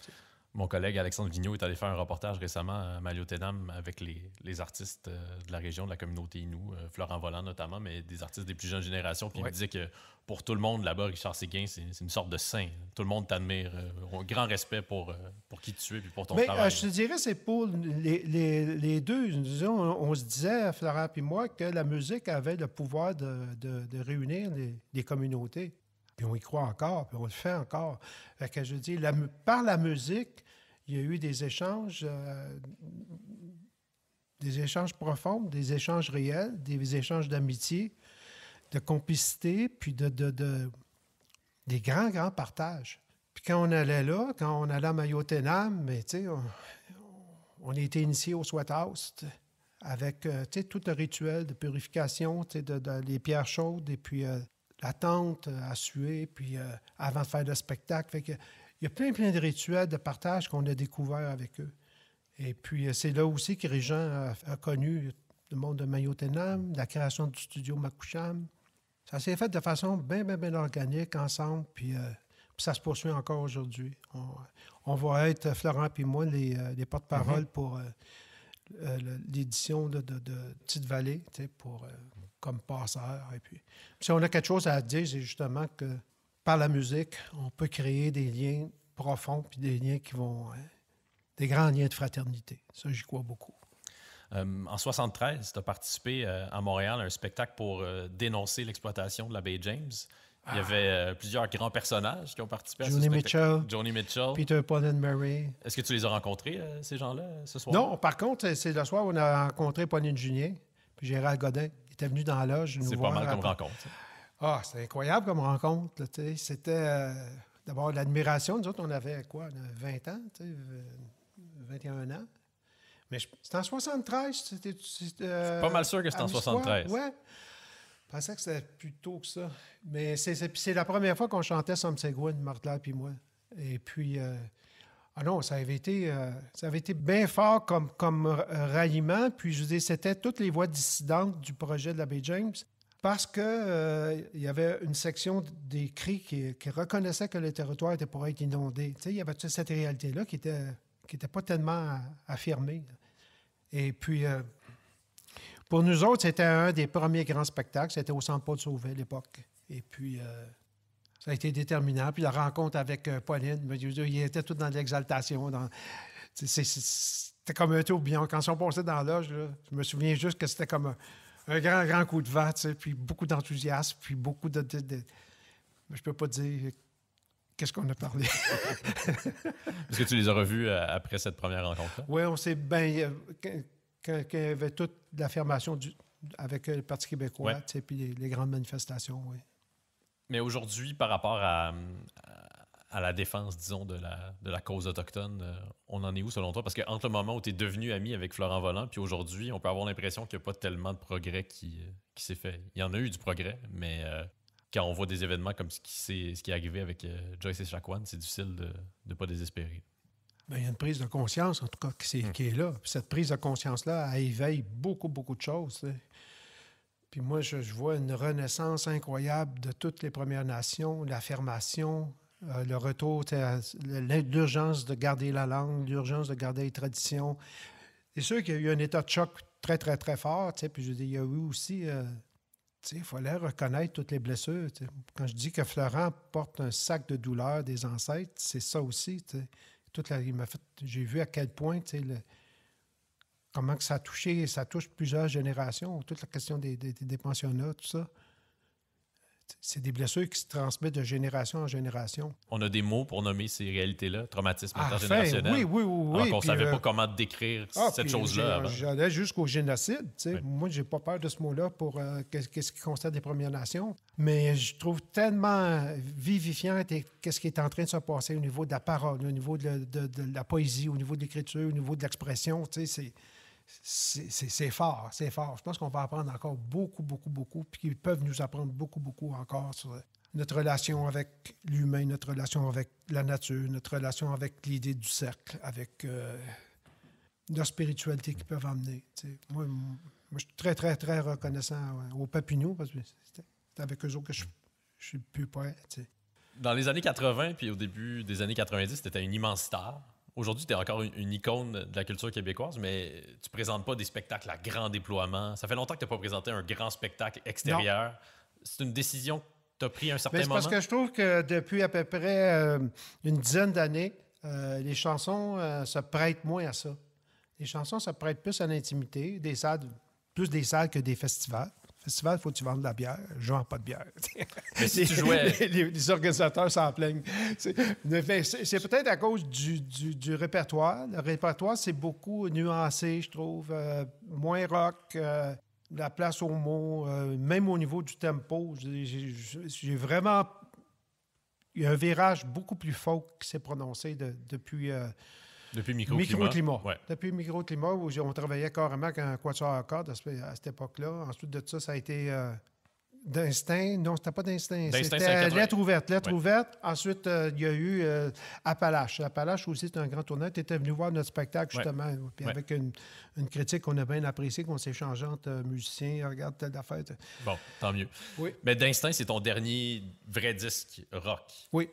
Mon collègue Alexandre Vigneault est allé faire un reportage récemment à Maliotédam avec les, artistes euh, de la région, de la communauté Inou, euh, Florent Volant notamment, mais des artistes des plus jeunes générations. Puis il me disait que pour tout le monde là-bas, Richard Séguin, c'est une sorte de saint. Tout le monde t'admire. Euh, grand respect pour, pour qui tu es et pour ton travail. je te dirais, c'est pour les, deux. on, se disait, Florent et moi, que la musique avait le pouvoir de, réunir des les communautés. Puis on y croit encore, puis on le fait encore. Fait que je dis, la, par la musique, il y a eu des échanges, euh, des échanges profonds, des échanges réels, des échanges d'amitié, de complicité, puis de, des grands, grands partages. Puis quand on allait là, quand on allait à Mayotenam, mais tu on, était initié au Sweat House avec euh, tout le rituel de purification, de, de, les pierres chaudes et puis euh, la tente euh, à suer, puis euh, avant de faire le spectacle. Fait que, il y a plein, plein de rituels de partage qu'on a découvert avec eux. Et puis, euh, c'est là aussi que Régent a, connu le monde de Mayotenam, la création du studio Makoucham. Ça s'est fait de façon bien, bien, bien organique ensemble, puis, ça se poursuit encore aujourd'hui. On, va être, Florent et moi, les, les porte-parole mm-hmm. pour l'édition de, de, Petite Vallée, pour comme passeur. Et puis, si on a quelque chose à dire, c'est justement que par la musique, on peut créer des liens profonds, puis des liens qui vont... Euh, des grands liens de fraternité. Ça, j'y crois beaucoup. Euh, en 73, tu as participé euh, à Montréal à un spectacle pour dénoncer l'exploitation de la baie James. Il y ah. avait plusieurs grands personnages qui ont participé à Johnny ce spectacle. Mitchell, Johnny Mitchell. Peter Paul murray Est-ce que tu les as rencontrés, ces gens-là, ce soir? Non, par contre, c'est le soir où on a rencontré Pauline Junier puis Gérald Godin était venu dans la loge. C'est pas mal comme rencontre. Ah, c'est incroyable comme rencontre. C'était euh, d'abord l'admiration. Nous autres, on avait quoi, 20 ans, 21 ans. Mais c'était en 73. C'était, euh, pas mal sûr que c'était en 73. Oui. Je pensais que c'était plus tôt que ça. Mais c'est, la première fois qu'on chantait Somme Seguin, Martel et moi. Et puis, euh, ah non, ça avait été, euh, ça avait été bien fort comme, comme euh, ralliement. Puis je dis, c'était toutes les voix dissidentes du projet de la l'abbé James parce qu'il euh, y avait une section des cris qui, reconnaissait que le territoire était pour être inondé. Tu sais, il y avait toute cette réalité-là qui n'était qui était pas tellement affirmée. Et puis, pour nous autres, c'était un des premiers grands spectacles. C'était au Centre Paul Sauvé à l'époque. Et puis, ça a été déterminant. Puis la rencontre avec euh, Pauline, ben, il était tout dans l'exaltation. C'était comme un tourbillon. Quand ils sont passés dans l'âge, je me souviens juste que c'était comme un, grand, grand coup de vent, puis beaucoup d'enthousiasme, puis beaucoup de, ben, Je peux pas dire qu'est-ce qu'on a parlé. [LAUGHS] Est-ce que tu les as revus euh, après cette première rencontre Oui, on s'est bien. Euh, Quand, il y avait toute l'affirmation avec le Parti québécois, puis les, les, grandes manifestations, oui. Mais aujourd'hui, par rapport à, à, la défense, disons, de la, de la cause autochtone, euh, on en est où selon toi? Parce qu'entre le moment où tu es devenu ami avec Florent Volant, puis aujourd'hui, on peut avoir l'impression qu'il n'y a pas tellement de progrès euh, qui, s'est fait. Il y en a eu du progrès, mais euh, quand on voit des événements comme ce qui, ce qui est arrivé avec Joyce et Chacuan, c'est difficile de ne pas désespérer. Ben, il y a une prise de conscience, en tout cas, qui, hmm. est, là. cette prise de conscience-là, elle éveille beaucoup, beaucoup de choses. Puis moi, je, vois une renaissance incroyable de toutes les Premières Nations, l'affirmation, euh, le retour, l'urgence de garder la langue, l'urgence de garder les traditions. C'est sûr qu'il y a eu un état de choc très, très, très fort. Puis je dis, il y a eu aussi, euh, il fallait reconnaître toutes les blessures. Quand je dis que Florent porte un sac de douleur des ancêtres, c'est ça aussi. Toute la, j'ai vu à quel point le, comment que ça a touché, ça touche plusieurs générations, toute la question des, des, pensionnats, tout ça. C'est des blessures qui se transmettent de génération en génération. On a des mots pour nommer ces réalités-là, traumatisme ah, intergénérationnel. oui, oui, oui. Alors ne savait euh, pas comment décrire ah, cette chose-là. J'allais jusqu'au génocide. Moi, je n'ai pas peur de ce mot-là pour euh, qu'est-ce qui concerne les Premières Nations. Mais je trouve tellement vivifiant qu'est-ce qui est en train de se passer au niveau de la parole, au niveau de, la poésie, au niveau de l'écriture, au niveau de l'expression. C'est c'est fort, c'est fort. Je pense qu'on va apprendre encore beaucoup, beaucoup, beaucoup, puis qu'ils peuvent nous apprendre beaucoup, beaucoup encore sur notre relation avec l'humain, notre relation avec la nature, notre relation avec l'idée du cercle, avec euh, leur spiritualité qu'ils peuvent amener. Moi, je suis très, très, très reconnaissant aux Papineaux, parce que c'est avec eux autres que je, je suis plus prêt. Dans les années 80, puis au début des années 90, c'était une immense star. Aujourd'hui, tu es encore une, icône de la culture québécoise, mais tu ne présentes pas des spectacles à grand déploiement. Ça fait longtemps que tu n'as pas présenté un grand spectacle extérieur. C'est une décision que tu as pris à un certain moment. Parce que je trouve que depuis à peu près euh, une dizaine d'années, euh, les chansons euh, se prêtent moins à ça. Les chansons se prêtent plus à l'intimité, des salles, plus des salles que des festivals. Festival, faut que tu vendes de la bière. Je vends pas de bière. [LAUGHS] les, organisateurs s'en plaignent. C'est peut-être à cause du, répertoire. Le répertoire, c'est beaucoup nuancé, je trouve. Euh, moins rock, euh, la place au mot, euh, même au niveau du tempo. J'ai vraiment. Il y a un virage beaucoup plus faux qui s'est prononcé depuis depuis Microclimat. Microclimat. Depuis Microclimat, où on travaillait carrément avec un quatuor à cordes à, cette époque-là. Ensuite de ça, ça a été euh, d'instinct. Non, c'était pas d'instinct. C'était lettre ouverte. Lettre ouverte. Ensuite, euh, il y a eu Appalach. Euh, Appalache. aussi, c'est un grand tournant. Tu étais venu voir notre spectacle, justement. Puis avec une, critique qu'on a bien appréciée, qu'on s'est changé entre musiciens. Regarde telle affaire. Bon, tant mieux. Mais d'instinct, c'est ton dernier vrai disque rock. Oui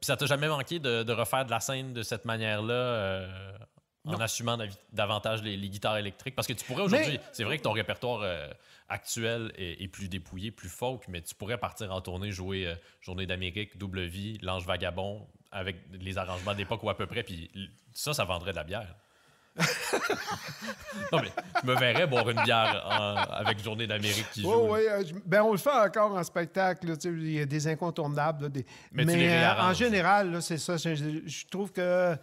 ça t'a jamais manqué de, refaire de la scène de cette manière-là euh, en assumant davantage les, guitares électriques? Parce que tu pourrais aujourd'hui, c'est vrai que ton répertoire euh, actuel est, plus dépouillé, plus folk, mais tu pourrais partir en tournée, jouer euh, Journée d'Amérique, Double Vie, L'Ange Vagabond, avec les arrangements d'époque ou à peu près, puis ça, ça vendrait de la bière. [LAUGHS] non, mais je me verrais boire une bière avec Journée d'Amérique qui joue. Euh, ben on le fait encore en spectacle. il y a des incontournables. Mais, euh, en général, c'est ça. Je, trouve que.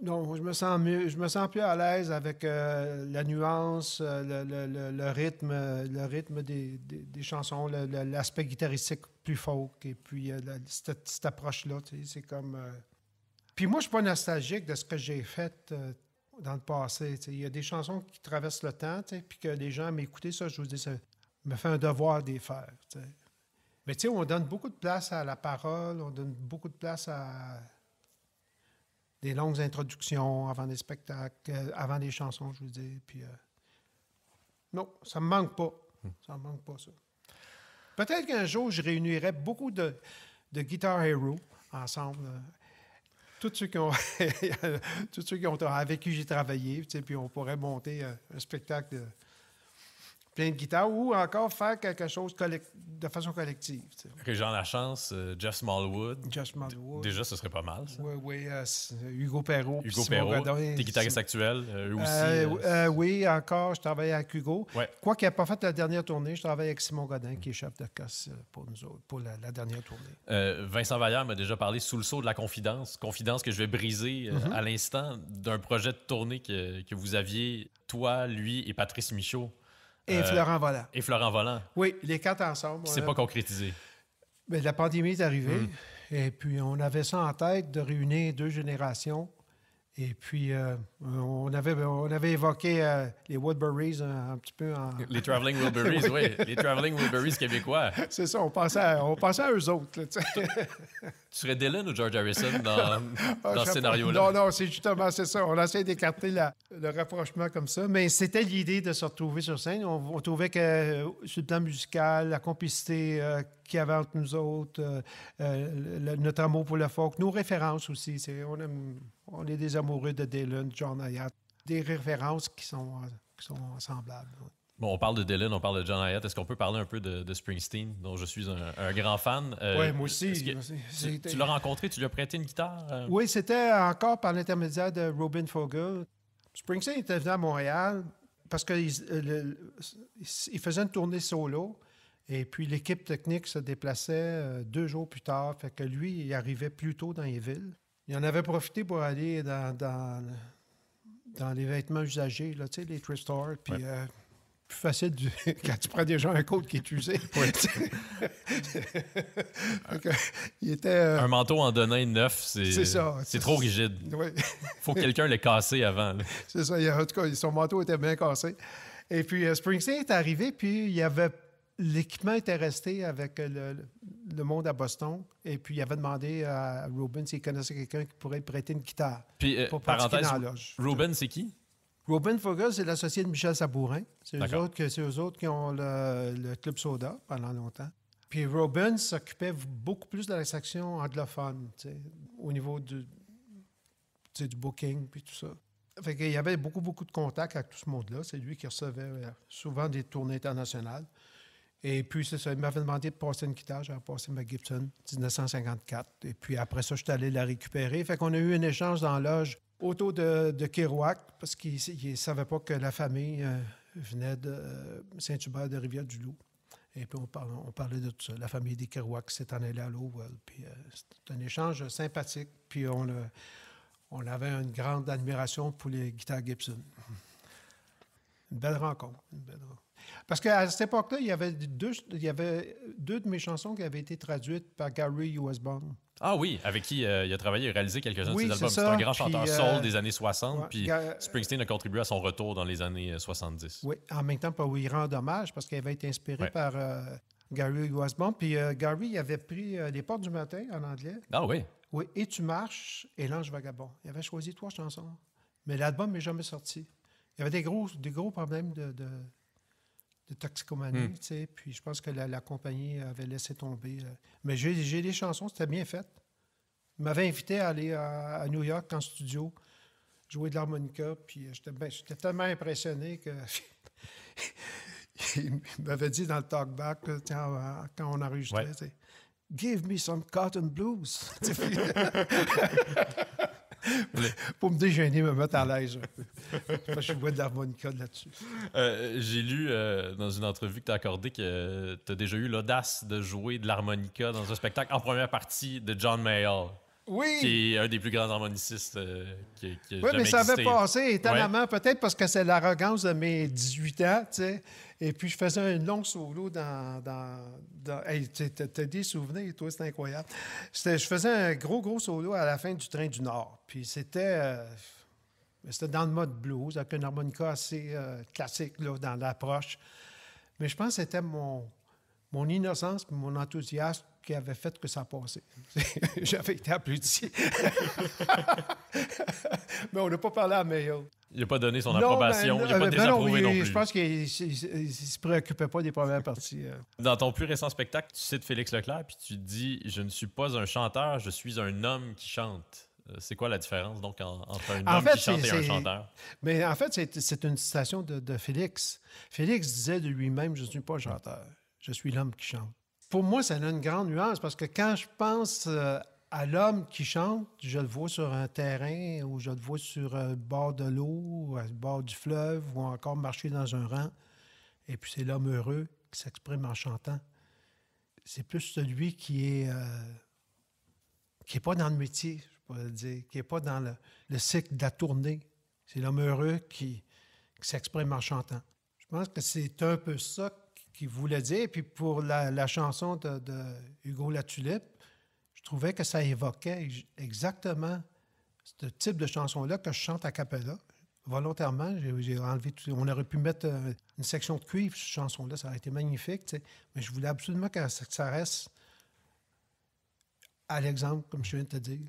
Non, je me sens mieux, je me sens plus à l'aise avec euh, la nuance, le, rythme, le rythme des, chansons, l'aspect guitaristique plus folk et puis cette, cette approche là, c'est comme puis moi, je suis pas nostalgique de ce que j'ai fait euh, dans le passé. Il y a des chansons qui traversent le temps, puis que les gens m'écoutaient ça, je vous dis, ça me fait un devoir d'y faire. Mais tu sais, on donne beaucoup de place à la parole, on donne beaucoup de place à des longues introductions avant des spectacles, euh, avant des chansons, je vous dis. Puis, euh, non, ça me manque pas. Ça me manque pas, ça. Peut-être qu'un jour, je réunirai beaucoup de, de Guitar heroes ensemble tous ceux qui ont, [LAUGHS] tous avec qui j'ai travaillé, puis on pourrait monter un, euh, un spectacle. De, euh, plein de guitares ou encore faire quelque chose de façon collective. J'ai Lachance, chance, euh, Jeff Smallwood. Jeff Smallwood. Déjà, ce serait pas mal. Oui, oui. Euh, Hugo Perrault. Hugo Perrault. Tes guitaristes actuels, euh, eux aussi. oui, encore, je travaille avec Hugo. Quoi qu'il n'ait pas fait la dernière tournée, je travaille avec Simon Godin, qui est chef de casse pour pour la, dernière tournée. Vincent Vaillard m'a déjà parlé sous le sceau de la confidence, confidence que je vais briser mhm. à l'instant, d'un projet de tournée que vous aviez, toi, lui et Patrice Michaud. Et euh, Florent Volant. Et Florent Volant. Oui, les quatre ensemble. C'est euh, pas concrétisé. Mais ben, la pandémie est arrivée. Mm. Et puis, on avait ça en tête de réunir deux générations et puis, euh, on, avait, on avait évoqué euh, les Woodburys euh, un, petit peu. En... [LAUGHS] Les Traveling Woodburys, [LAUGHS] oui. Les Traveling Woodburys québécois. C'est ça, on pensait à, on pensait eux autres. [LAUGHS] tu serais Dylan ou George Harrison dans, ah, dans ce scénario-là? Non, non, c'est justement c'est ça. On essaie d'écarter le rapprochement comme ça. Mais c'était l'idée de se retrouver sur scène. On, trouvait que sur le plan musical, la complicité qui qu'il y avait entre nous autres, notre amour pour le folk, nos références aussi. On aime on est des amoureux de Dylan, John Hayat, des références qui sont, euh, qui semblables. Bon, on parle de Dylan, on parle de John Hayat. Est-ce qu'on peut parler un peu de, Springsteen, dont je suis un, grand fan? Euh, oui, moi aussi. tu, l'as rencontré, tu lui as prêté une guitare? Euh? Oui, c'était encore par l'intermédiaire de Robin Fogel. Springsteen était venu à Montréal parce qu'il il faisait une tournée solo. Et puis l'équipe technique se déplaçait deux jours plus tard. Fait que lui, il arrivait plus tôt dans les villes. Il en avait profité pour aller dans, dans, les vêtements usagés, là, tu sais, les thrift stores, puis... Euh, plus facile [LAUGHS] quand tu prends déjà un coat qui est usé. [LAUGHS] [LAUGHS] Euh, un manteau en donnant neuf, c'est, c'est, trop rigide. Il faut que quelqu'un l'ait cassé avant. C'est ça. en tout cas, son manteau était bien cassé. Et puis, euh, Springsteen est arrivé, puis il y avait l'équipement était resté avec euh, le, monde à Boston. Et puis, il avait demandé à Ruben s'il connaissait quelqu'un qui pourrait prêter une guitare. Euh, pour parenthèse, dans la loge. Ruben, c'est qui? Ruben Fogel, c'est l'associé de Michel Sabourin. C'est eux, autres, qui ont le, Club Soda pendant longtemps. Puis Ruben s'occupait beaucoup plus de la section anglophone, au niveau du, du booking, puis tout ça. Fait il y avait beaucoup, beaucoup de contacts avec tout ce monde-là. C'est lui qui recevait euh, souvent des tournées internationales. Et puis, c'est ça. Il m'avait demandé de passer une guitare. J'avais passé ma Gibson 1954. Et puis, après ça, je suis allé la récupérer. Fait qu'on a eu un échange dans l'âge autour de, Kerouac, parce qu'il ne savait pas que la famille euh, venait de euh, Saint-Hubert de Rivière-du-Loup. Et puis, on parlait, on parlait, de tout ça. La famille des Kerouac s'est en allée à l'eau. Puis, euh, c'était un échange sympathique. Puis, on, on avait une grande admiration pour les guitares Gibson. Une belle rencontre. Une belle rencontre. Parce qu'à cette époque-là, il y avait deux, il y avait deux de mes chansons qui avaient été traduites par Gary Osborne. Ah oui, avec qui euh, il a travaillé et réalisé quelques-uns de ses albums. C'est un grand chanteur euh, soul des années 60, puis Springsteen a contribué à son retour dans les années 70. Euh, oui, en même temps, il rend hommage, parce qu'il avait été inspiré par Gary Osborne. Puis Gary, avait pris Les Portes du Matin en anglais. Ah oui? Oui, Et tu marches et L'Ange Vagabond. Il avait choisi trois chansons, mais l'album n'est jamais sorti. Il y avait des gros, des gros problèmes de de toxicomanie, hmm. tu sais. Puis je pense que la, compagnie avait laissé tomber. Euh. Mais j'ai des chansons, c'était bien fait. Il m'avait invité à aller à, New York en studio, jouer de l'harmonica. Puis j'étais ben, tellement impressionné que. [LAUGHS] il m'avait dit dans le talkback, quand on enregistrait, Give me some cotton blues. [LAUGHS] [LAUGHS] pour [LAUGHS] me déjeuner, me mettre à l'aise. je de l'harmonica là-dessus. Euh, j'ai lu euh, dans une entrevue que tu as accordée que euh, tu as déjà eu l'audace de jouer de l'harmonica dans un spectacle en première partie de John Mayall. Oui. Qui est un des plus grands harmonicistes qui, qui Oui, mais ça avait passé étonnamment, peut-être parce que c'est l'arrogance de mes 18 ans, tu sais. Et puis, je faisais un long solo dans. dans, dans hey, t'as des souvenirs, toi, c'est incroyable. Je faisais un gros, gros solo à la fin du train du Nord. Puis, c'était. Euh, c'était dans le mode blues, avec une harmonica assez euh, classique là, dans l'approche. Mais je pense que c'était mon, mon innocence et mon enthousiasme qui avait fait que ça passait. [LAUGHS] J'avais été applaudi. [LAUGHS] Mais on n'a pas parlé à Mayo. Il n'a pas donné son approbation, ben, il n'a pas euh, ben désapprouvé non, non, plus. Je pense qu'il ne se préoccupait pas des premières parties. Euh. Dans ton plus récent spectacle, tu cites Félix Leclerc, puis tu dis « Je ne suis pas un chanteur, je suis un homme qui chante ». Euh, c'est quoi la différence donc entre un homme qui chante et un chanteur? Mais en fait, c'est une citation de, Félix. Félix disait de lui-même « Je ne suis pas un chanteur, je suis l'homme qui chante ». Pour moi, ça a une grande nuance parce que quand je pense à l'homme qui chante, je le vois sur un terrain ou je le vois sur euh, le bord de l'eau, au bord du fleuve ou encore marcher dans un rang. Et puis c'est l'homme heureux qui s'exprime en chantant. C'est plus celui qui est euh, qui n'est pas dans le métier, je pourrais dire, qui n'est pas dans le, cycle de la tournée. C'est l'homme heureux qui, s'exprime en chantant. Je pense que c'est un peu ça qu'il voulait dire. Puis pour la, chanson de, de Hugo La Tulipe, trouvais que ça évoquait exactement ce type de chanson-là que je chante à Capella. Volontairement, j'ai enlevé On aurait pu mettre euh, une section de cuivre sur cette chanson-là, ça aurait été magnifique, mais je voulais absolument que ça reste à l'exemple, comme je viens de te dire,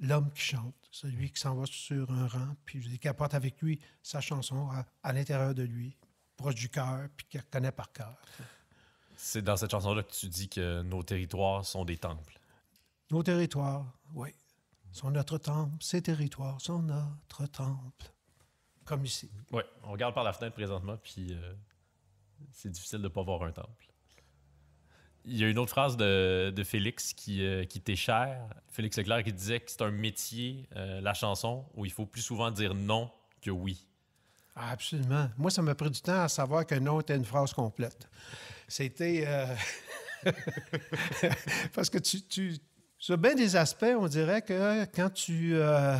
l'homme qui chante, celui qui s'en va sur un rang, puis qui apporte avec lui sa chanson à, l'intérieur de lui, proche du cœur, puis qu'il connaît par cœur. C'est dans cette chanson-là que tu dis que nos territoires sont des temples. Nos territoires, oui, sont notre temple. Ces territoires sont notre temple. Comme ici. Oui, on regarde par la fenêtre présentement, puis euh, c'est difficile de ne pas voir un temple. Il y a une autre phrase de, Félix qui, euh, qui t'est chère. Félix Leclerc qui disait que c'est un métier, euh, la chanson, où il faut plus souvent dire non que oui. Ah, absolument. Moi, ça m'a pris du temps à savoir que non était une phrase complète. C'était. [LAUGHS] Parce que tu, sur bien des aspects, on dirait que quand tu... Euh,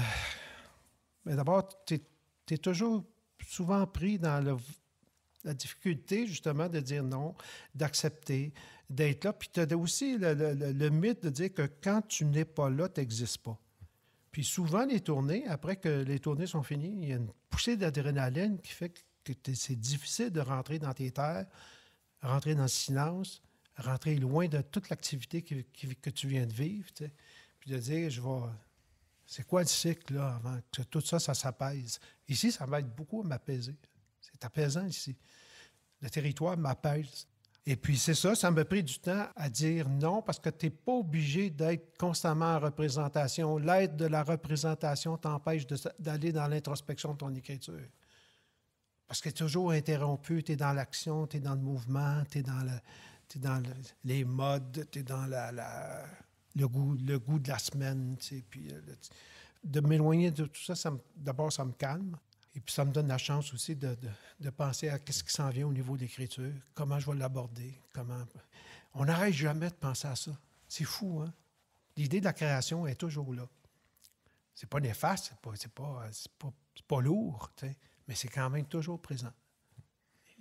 ben d'abord, tu es, toujours souvent pris dans la difficulté justement de dire non, d'accepter, d'être là. Puis tu as aussi le, mythe de dire que quand tu n'es pas là, tu n'existes pas. Puis souvent, les tournées, après que les tournées sont finies, il y a une poussée d'adrénaline qui fait que c'est difficile de rentrer dans tes terres, rentrer dans le silence, rentrer loin de toute l'activité que tu viens de vivre, puis de dire, je vais... C'est quoi le cycle, là, avant que tout ça, ça s'apaise? Ici, ça m'aide beaucoup à m'apaiser. C'est apaisant ici. Le territoire m'apaise. Et puis, c'est ça, ça m'a pris du temps à dire non parce que tu n'es pas obligé d'être constamment en représentation. L'aide de la représentation t'empêche d'aller dans l'introspection de ton écriture. Parce que tu es toujours interrompu, tu es dans l'action, tu es dans le mouvement, tu es dans le, tu es dans les modes, tu es dans la, le, goût, le goût de la semaine. Puis, euh, de m'éloigner de tout ça, d'abord, ça me calme. Et puis, ça me donne la chance aussi de, penser à ce qui s'en vient au niveau de l'écriture, comment je vais l'aborder, comment. On n'arrête jamais de penser à ça. C'est fou, hein? L'idée de la création est toujours là. C'est pas néfaste, c'est pas, pas, pas, pas, lourd, mais c'est quand même toujours présent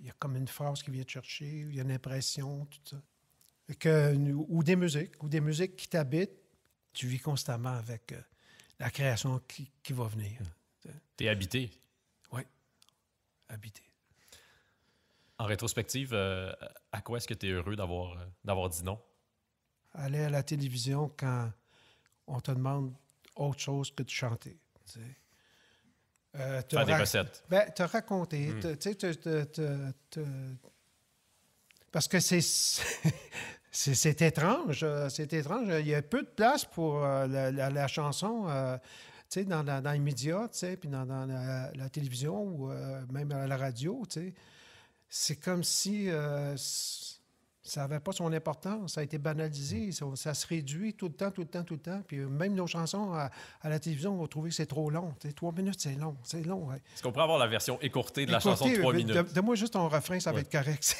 il y a comme une phrase qui vient te chercher, il y a une impression, tout ça. ou des musiques, ou des musiques qui t'habitent, tu vis constamment avec euh, la création qui, va venir. Hum. es habité. Oui, habité. En rétrospective, euh, à quoi est-ce que tu es heureux d'avoir, euh, d'avoir dit non? Aller à la télévision quand on te demande autre chose que de chanter. Tu euh, tu Faire des recettes. Ben, te raconter. Hmm. Parce que c'est. [LAUGHS] c'est étrange. Euh, c'est étrange. Il y a peu de place pour euh, la, chanson. dans, dans, les médias, puis dans, la, la, télévision ou même à la radio, c'est comme si ça n'avait pas son importance, ça a été banalisé, mm. ça, se réduit tout le temps, tout le temps, tout le temps. Puis euh, même nos chansons à, la télévision, on trouver que c'est trop long. trois minutes, c'est long, c'est long. Est-ce qu'on pourrait avoir la version écourtée de la chanson de trois minutes? De, moi juste ton refrain, ça va être correct.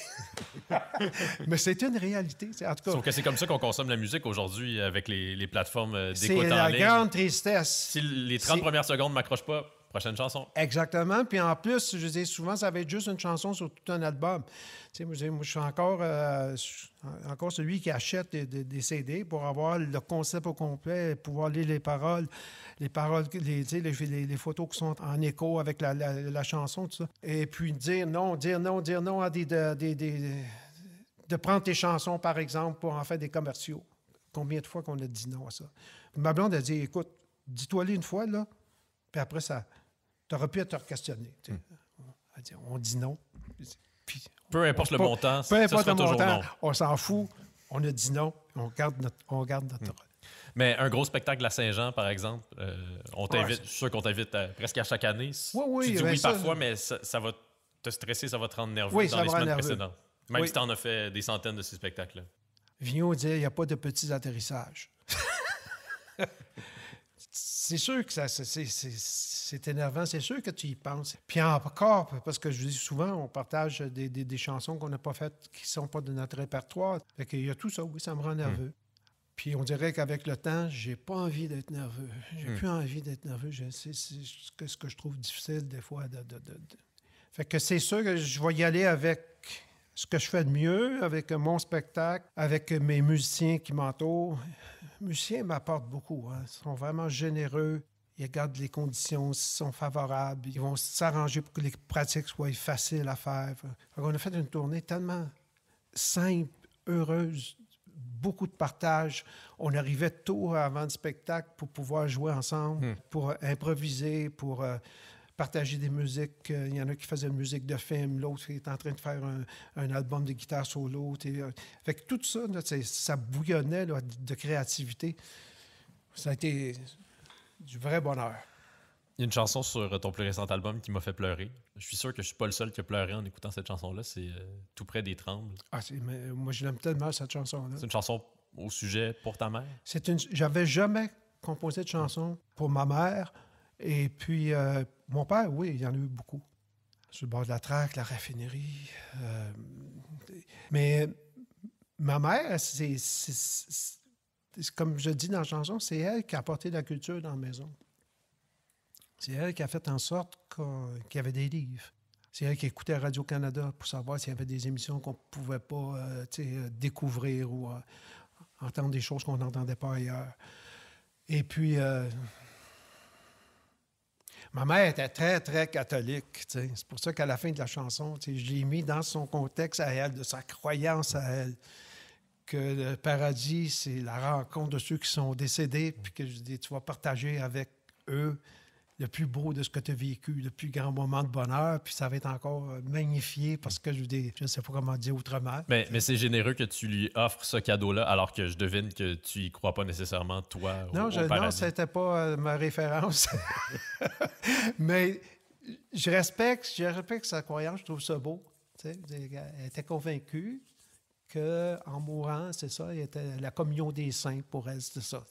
[LAUGHS] Mais c'est une réalité. En tout cas, c'est comme ça qu'on consomme la musique aujourd'hui avec les, les plateformes euh, d'écoute en ligne. C'est la grande tristesse. Si les 30 premières secondes ne m'accrochent pas, prochaine chanson. Exactement. Puis en plus, je dis souvent, ça va être juste une chanson sur tout un album. Tu sais, moi, je suis encore, euh, encore celui qui achète des, CD pour avoir le concept au complet, pouvoir lire les paroles, les paroles, les, les, photos qui sont en écho avec la, chanson, tout ça. Et puis dire non, dire non, dire non à des, de prendre tes chansons, par exemple, pour en faire des commerciaux. Combien de fois qu'on a dit non à ça? Ma blonde a dit, écoute, dis-toi-les une fois, là, puis après, ça, tu aurais pu te questionner. On dit non. peu importe le montant, peu importe toujours non. on s'en fout, on a dit non, on garde notre. On garde notre hmm. Mais un gros spectacle à Saint-Jean, par exemple, euh, on t'invite, je suis sûr qu'on t'invite presque à chaque année. Oui, oui, tu ben dis oui parfois, mais ça, va te stresser, ça va te rendre nerveux dans les semaines précédentes. Même si tu en as fait des centaines de ces spectacles-là. Vignon dit, il n'y a pas de petits atterrissages. [LAUGHS] c'est sûr que ça, c'est énervant, c'est sûr que tu y penses. Puis encore, parce que je dis souvent, on partage des, chansons qu'on n'a pas faites, qui ne sont pas de notre répertoire. Fait qu'il y a tout ça, oui, ça me rend hmm. nerveux. Puis on dirait qu'avec le temps, j'ai pas envie d'être nerveux. J'ai hmm. plus envie d'être nerveux. C'est ce que, ce que je trouve difficile des fois. fait que c'est sûr que je vais y aller avec ce que je fais de mieux, avec mon spectacle, avec mes musiciens qui m'entourent musiciens m'apportent beaucoup. Hein. Ils sont vraiment généreux. Ils regardent les conditions, s'ils sont favorables. Ils vont s'arranger pour que les pratiques soient faciles à faire. on a fait une tournée tellement simple, heureuse, beaucoup de partage. On arrivait tôt avant le spectacle pour pouvoir jouer ensemble, hmm. pour improviser, pour... Euh, partager des musiques. Euh, il y en a qui faisaient une musique de film, l'autre est en train de faire un, album de guitare solo. Euh. Fait que tout ça, ça bouillonnait de créativité. Ça a été du vrai bonheur. Il y a une chanson sur ton plus récent album qui m'a fait pleurer. Je suis sûr que je suis pas le seul qui a pleuré en écoutant cette chanson-là. C'est euh, Tout près des trembles. Ah, moi, je l'aime tellement, cette chanson-là. C'est une chanson au sujet pour ta mère? C'est une... J'avais jamais composé de chanson pour ma mère. Et puis, mon père, oui, il y en a eu beaucoup. Sur le bord de la traque, la raffinerie. Euh, mais ma mère, c'est comme je dis dans la chanson, c'est elle qui a apporté la culture dans la maison. C'est elle qui a fait en sorte qu'il y avait des livres. C'est elle qui écoutait Radio-Canada pour savoir s'il y avait des émissions qu'on ne pouvait pas euh, euh, découvrir ou entendre des choses qu'on n'entendait pas ailleurs. Et puis, Ma mère était très, très catholique. C'est pour ça qu'à la fin de la chanson, je l'ai mis dans son contexte à elle, de sa croyance à elle, que le paradis, c'est la rencontre de ceux qui sont décédés, puis que je dis, tu vas partager avec eux le plus beau de ce que tu as vécu, le plus grand moment de bonheur, puis ça va être encore euh, magnifié parce que je ne sais pas comment dire autrement. Mais, mais c'est généreux que tu lui offres ce cadeau-là alors que je devine que tu n'y crois pas nécessairement, toi. Non, au, au non c'était pas euh, ma référence. [LAUGHS] mais je respecte, je respecte sa croyance, je trouve ça beau. Elle était convaincue, qu'en mourant, c'est ça, était la communion des saints pour elle, c'est ça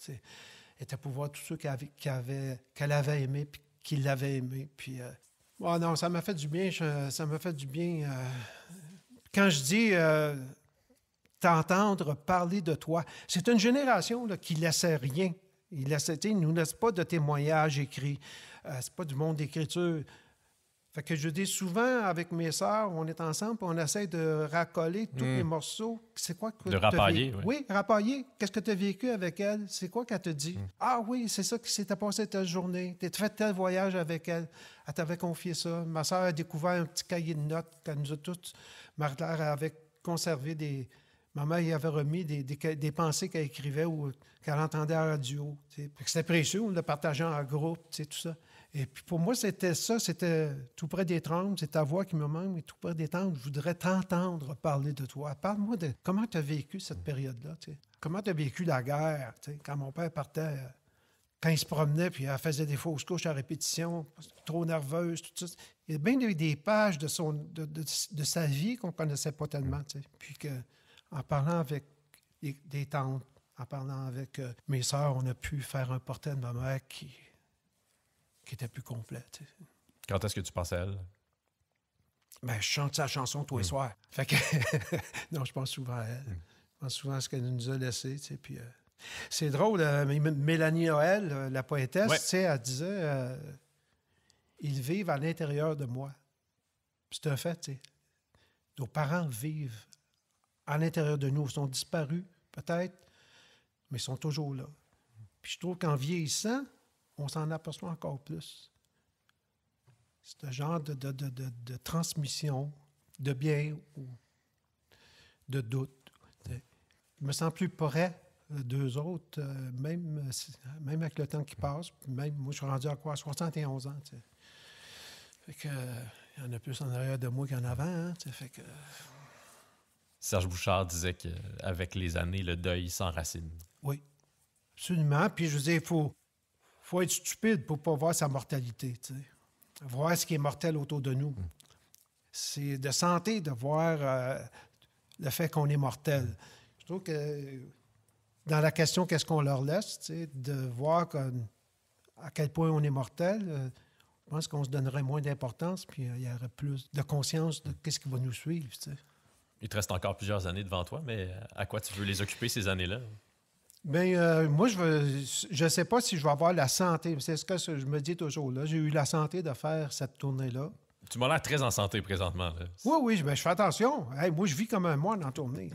était pour voir tous ceux qu'elle avait, qu avait, aimés, puis qui l'avaient aimé. Puis, euh, non, ça m'a fait du bien. ça m'a fait du bien. Euh, quand je dis euh, t'entendre parler de toi, c'est une génération qui ne laissait rien. Il ne nous laisse pas de témoignages écrits. Ce n'est pas du monde d'écriture. Fait que je dis souvent avec mes sœurs, on est ensemble, on essaie de racoler tous hmm. les morceaux. C'est quoi que De rapailler, oui. Oui, rapailler. Qu'est-ce que tu as vécu avec elle? C'est quoi qu'elle te dit? Hmm. Ah oui, c'est ça qui s'est passé telle journée. Tu as fait tel voyage avec elle. Elle t'avait confié ça. Ma sœur a découvert un petit cahier de notes qu'elle nous a toutes. mère avait conservé des... Maman y avait remis des, des, pensées qu'elle écrivait ou qu'elle entendait à la radio. C'était précieux, on le partageait en groupe, tout ça. Et puis pour moi, c'était ça, c'était tout près des tantes, c'est ta voix qui me manque, mais tout près des temps je voudrais t'entendre parler de toi. Parle-moi de comment tu as vécu cette période-là, tu sais. comment tu as vécu la guerre, tu sais, quand mon père partait, euh, quand il se promenait, puis il faisait des fausses couches à répétition, trop nerveuse, tout ça. Il y a bien des pages de, son, de, de, sa vie qu'on ne connaissait pas tellement, tu sais. puis que, en parlant avec des tantes, en parlant avec euh, mes sœurs, on a pu faire un portrait de ma mère qui qui était plus complet. Quand est-ce que tu penses à elle? Ben, je chante sa chanson tous les mm. soirs. Fait que, [LAUGHS] non, je pense souvent à elle. Mm. Je pense souvent à ce qu'elle nous a laissé, puis... Euh, c'est drôle, euh, Mélanie Noël, euh, la poétesse, elle disait Ils vivent à l'intérieur de moi. C'est un fait, tu sais. Nos parents vivent à l'intérieur de nous. Ils sont disparus, peut-être, mais ils sont toujours là. Puis je trouve qu'en vieillissant, on s'en aperçoit encore plus. C'est un genre de, transmission de bien ou de doute. Je me sens plus près d'eux autres, euh, même, même avec le temps qui passe. moi, je suis rendu à quoi? 71 ans. Fait il y en a plus en arrière de moi qu'en avant. Hein, Serge Bouchard disait qu'avec les années, le deuil s'enracine. Oui, absolument. Puis je vous dire, il faut, faut être stupide pour ne pas voir sa mortalité, voir ce qui est mortel autour de nous. C'est de santé de voir euh, le fait qu'on est mortel. Je trouve que dans la question qu'est-ce qu'on leur laisse, de voir à quel point on est mortel, euh, je pense qu'on se donnerait moins d'importance, puis euh, il y aurait plus de conscience de qu'est-ce qui va nous suivre. Il te reste encore plusieurs années devant toi, mais à quoi tu veux les occuper ces années-là? Bien, euh, moi, je ne je sais pas si je vais avoir la santé. C'est ce que je me dis toujours. J'ai eu la santé de faire cette tournée-là. Tu m'as l'air très en santé présentement. Oui, oui, mais ben, je fais attention. moi, je vis comme un moine en tournée.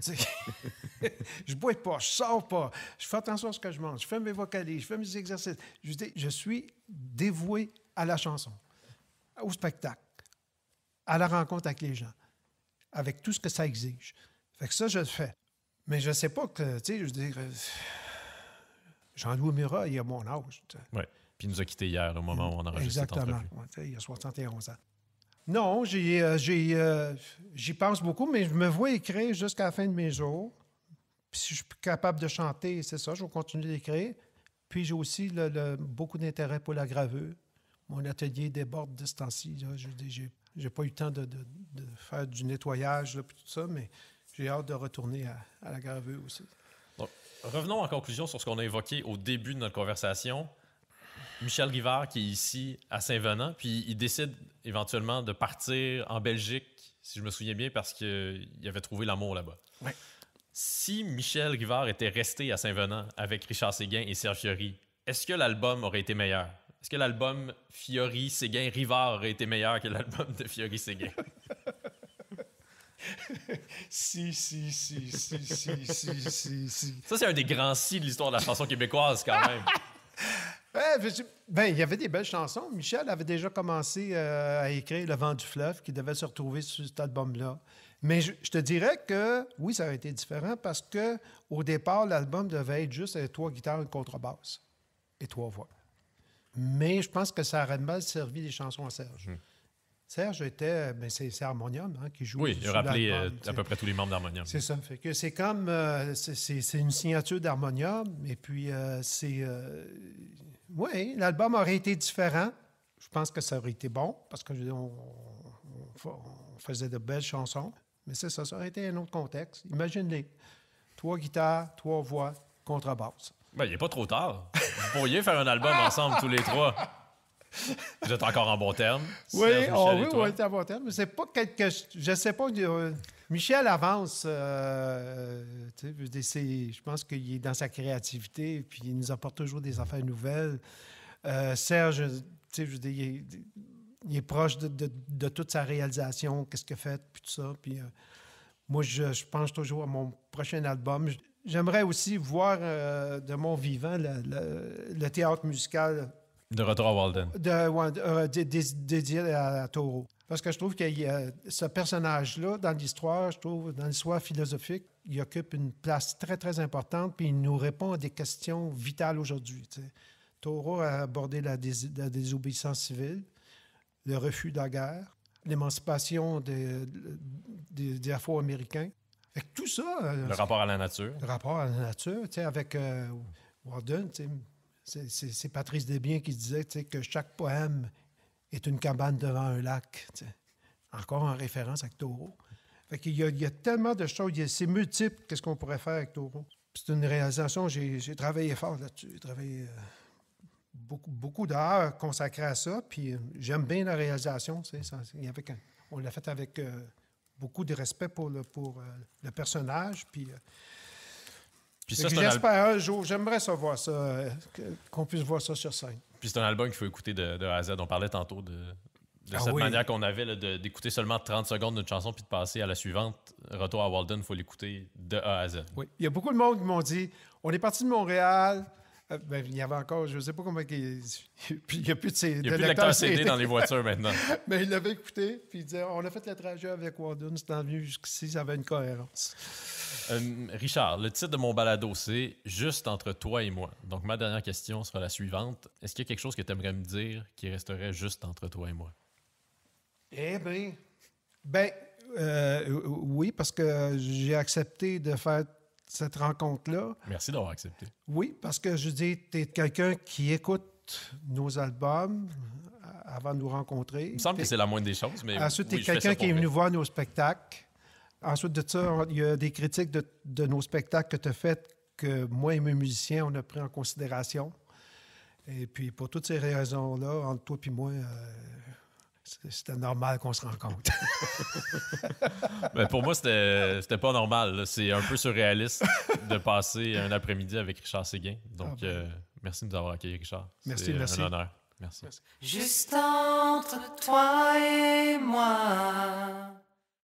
[LAUGHS] je bois pas, je sors pas. Je fais attention à ce que je mange. Je fais mes vocalises, je fais mes exercices. Je, je suis dévoué à la chanson, au spectacle, à la rencontre avec les gens, avec tout ce que ça exige. Fait que ça, je le fais. Mais je sais pas que, tu sais, je veux dire, euh, Jean-Louis Murat, il a mon âge. Oui. Puis il nous a quittés hier, au moment où on a enregistré Exactement. Exactement, il a 71 ans. Non, euh, euh, j'y pense beaucoup, mais je me vois écrire jusqu'à la fin de mes jours. Puis si je suis capable de chanter, c'est ça, je vais continuer d'écrire. Puis j'ai aussi beaucoup d'intérêt pour la gravure. Mon atelier déborde de ce temps J'ai pas eu le temps de, faire du nettoyage, là, tout ça, mais j'ai hâte de retourner à, la gravure aussi. revenons en conclusion sur ce qu'on a évoqué au début de notre conversation. Michel Rivard qui est ici à Saint-Venant, puis il décide éventuellement de partir en Belgique, si je me souviens bien, parce qu'il euh, avait trouvé l'amour là-bas. Si Michel Rivard était resté à Saint-Venant avec Richard Séguin et Serge Fiori, est-ce que l'album aurait été meilleur? Est-ce que l'album Fiori, Séguin, Rivard aurait été meilleur que l'album de Fiori, Séguin? [LAUGHS] [LAUGHS] si, si, si, si, si, si, si, si. Ça, c'est un des grands si de l'histoire de la chanson québécoise, quand même. [LAUGHS] ben, il y avait des belles chansons. Michel avait déjà commencé euh, à écrire Le vent du fleuve, qui devait se retrouver sur cet album-là. Mais je, te dirais que oui, ça aurait été différent parce que au départ, l'album devait être juste euh, trois guitares, une contrebasse et trois voix. Mais je pense que ça aurait mal servi les chansons à Serge. Hmm. Serge était, euh, ben c'est Harmonium hein, qui joue. Oui, il a rappelé euh, à peu près tous les membres d'Harmonium. C'est ça. Fait que c'est comme, euh, c'est une signature d'Harmonium. Et puis, c'est. oui, l'album aurait été différent. Je pense que ça aurait été bon parce que faisait de belles chansons. Mais c'est ça, ça aurait été un autre contexte. Imaginez, trois guitares, trois voix, contrebasse. Bien, il n'est pas trop tard. Vous pourriez faire un album ah! ensemble tous les trois. Vous êtes encore en bon terme? Ah oui, on, est en bon terme, mais c'est pas quelque Je sais pas. Euh, Michel avance. Euh, je pense qu'il est dans sa créativité, puis il nous apporte toujours des affaires nouvelles. Euh, Serge, il, est, proche de, toute sa réalisation, qu'est-ce qu'il fait, puis tout ça. Puis, moi, je, pense toujours à mon prochain album. J'aimerais aussi voir de mon vivant le théâtre musical de retour à Walden. De, euh, dédié à, Parce que je trouve que ce personnage-là, dans l'histoire, je trouve, dans l'histoire philosophique, il occupe une place très, très importante, puis il nous répond à des questions vitales aujourd'hui. Taureau a abordé la, désobéissance civile, le refus de la guerre, l'émancipation des, Afro-Américains. Tout ça. Euh, le rapport à la nature. Le rapport à la nature, avec euh, tu Walden, c'est Patrice Desbiens qui disait que chaque poème est une cabane devant un lac. Encore en référence à Taureau. Fait qu'il y, a tellement de choses, c'est multiple, qu'est-ce qu'on pourrait faire avec Taureau. C'est une réalisation, j'ai travaillé fort là-dessus, j'ai travaillé euh, beaucoup, beaucoup d'heures consacrées à ça, puis euh, j'aime bien la réalisation. Ça, on l'a fait avec euh, beaucoup de respect pour le, pour, le personnage, puis puis J'espère un, euh, jour, j'aimerais ça, euh, qu'on puisse voir ça sur scène. Puis c'est un album qu'il faut écouter de, A à Z. On parlait tantôt de, ah cette manière qu'on avait d'écouter seulement 30 secondes d'une chanson puis de passer à la suivante. Retour à Walden, il faut l'écouter de A à Z. Oui. Il y a beaucoup de monde qui m'ont dit on est parti de Montréal, euh, ben, il y avait encore, je ne sais pas [LAUGHS] Puis Il n'y a plus de, il y a plus de lecteur CD dans les voitures maintenant. [LAUGHS] Mais il l'avait écouté, puis il disait on a fait le trajet avec Wadun, c'est venu jusqu'ici, ça avait une cohérence. Euh, Richard, le titre de mon balado, c'est Juste entre toi et moi. Donc, ma dernière question sera la suivante. Est-ce qu'il y a quelque chose que tu aimerais me dire qui resterait juste entre toi et moi? Eh bien, ben, euh, oui, parce que j'ai accepté de faire cette rencontre-là. Merci d'avoir accepté. Oui, parce que je dis, tu es quelqu'un qui écoute nos albums euh, avant de nous rencontrer. Il me semble que c'est la moindre des choses, mais. Ensuite, tu es quelqu'un qui est venu voir nos spectacles. Ensuite de ça, il y a des critiques de, nos spectacles que tu as faites que moi et mes musiciens, on a pris en considération. Et puis, pour toutes ces raisons-là, entre toi et moi, euh, c'était normal qu'on se rencontre. [LAUGHS] Ben, pour moi, c'était, pas normal. C'est un peu surréaliste [LAUGHS] de passer un après-midi avec Richard Séguin. Donc, ah, ben. euh, merci de nous avoir accueillis, Richard. Merci, C'est un honneur. Merci. merci. Juste entre toi et moi.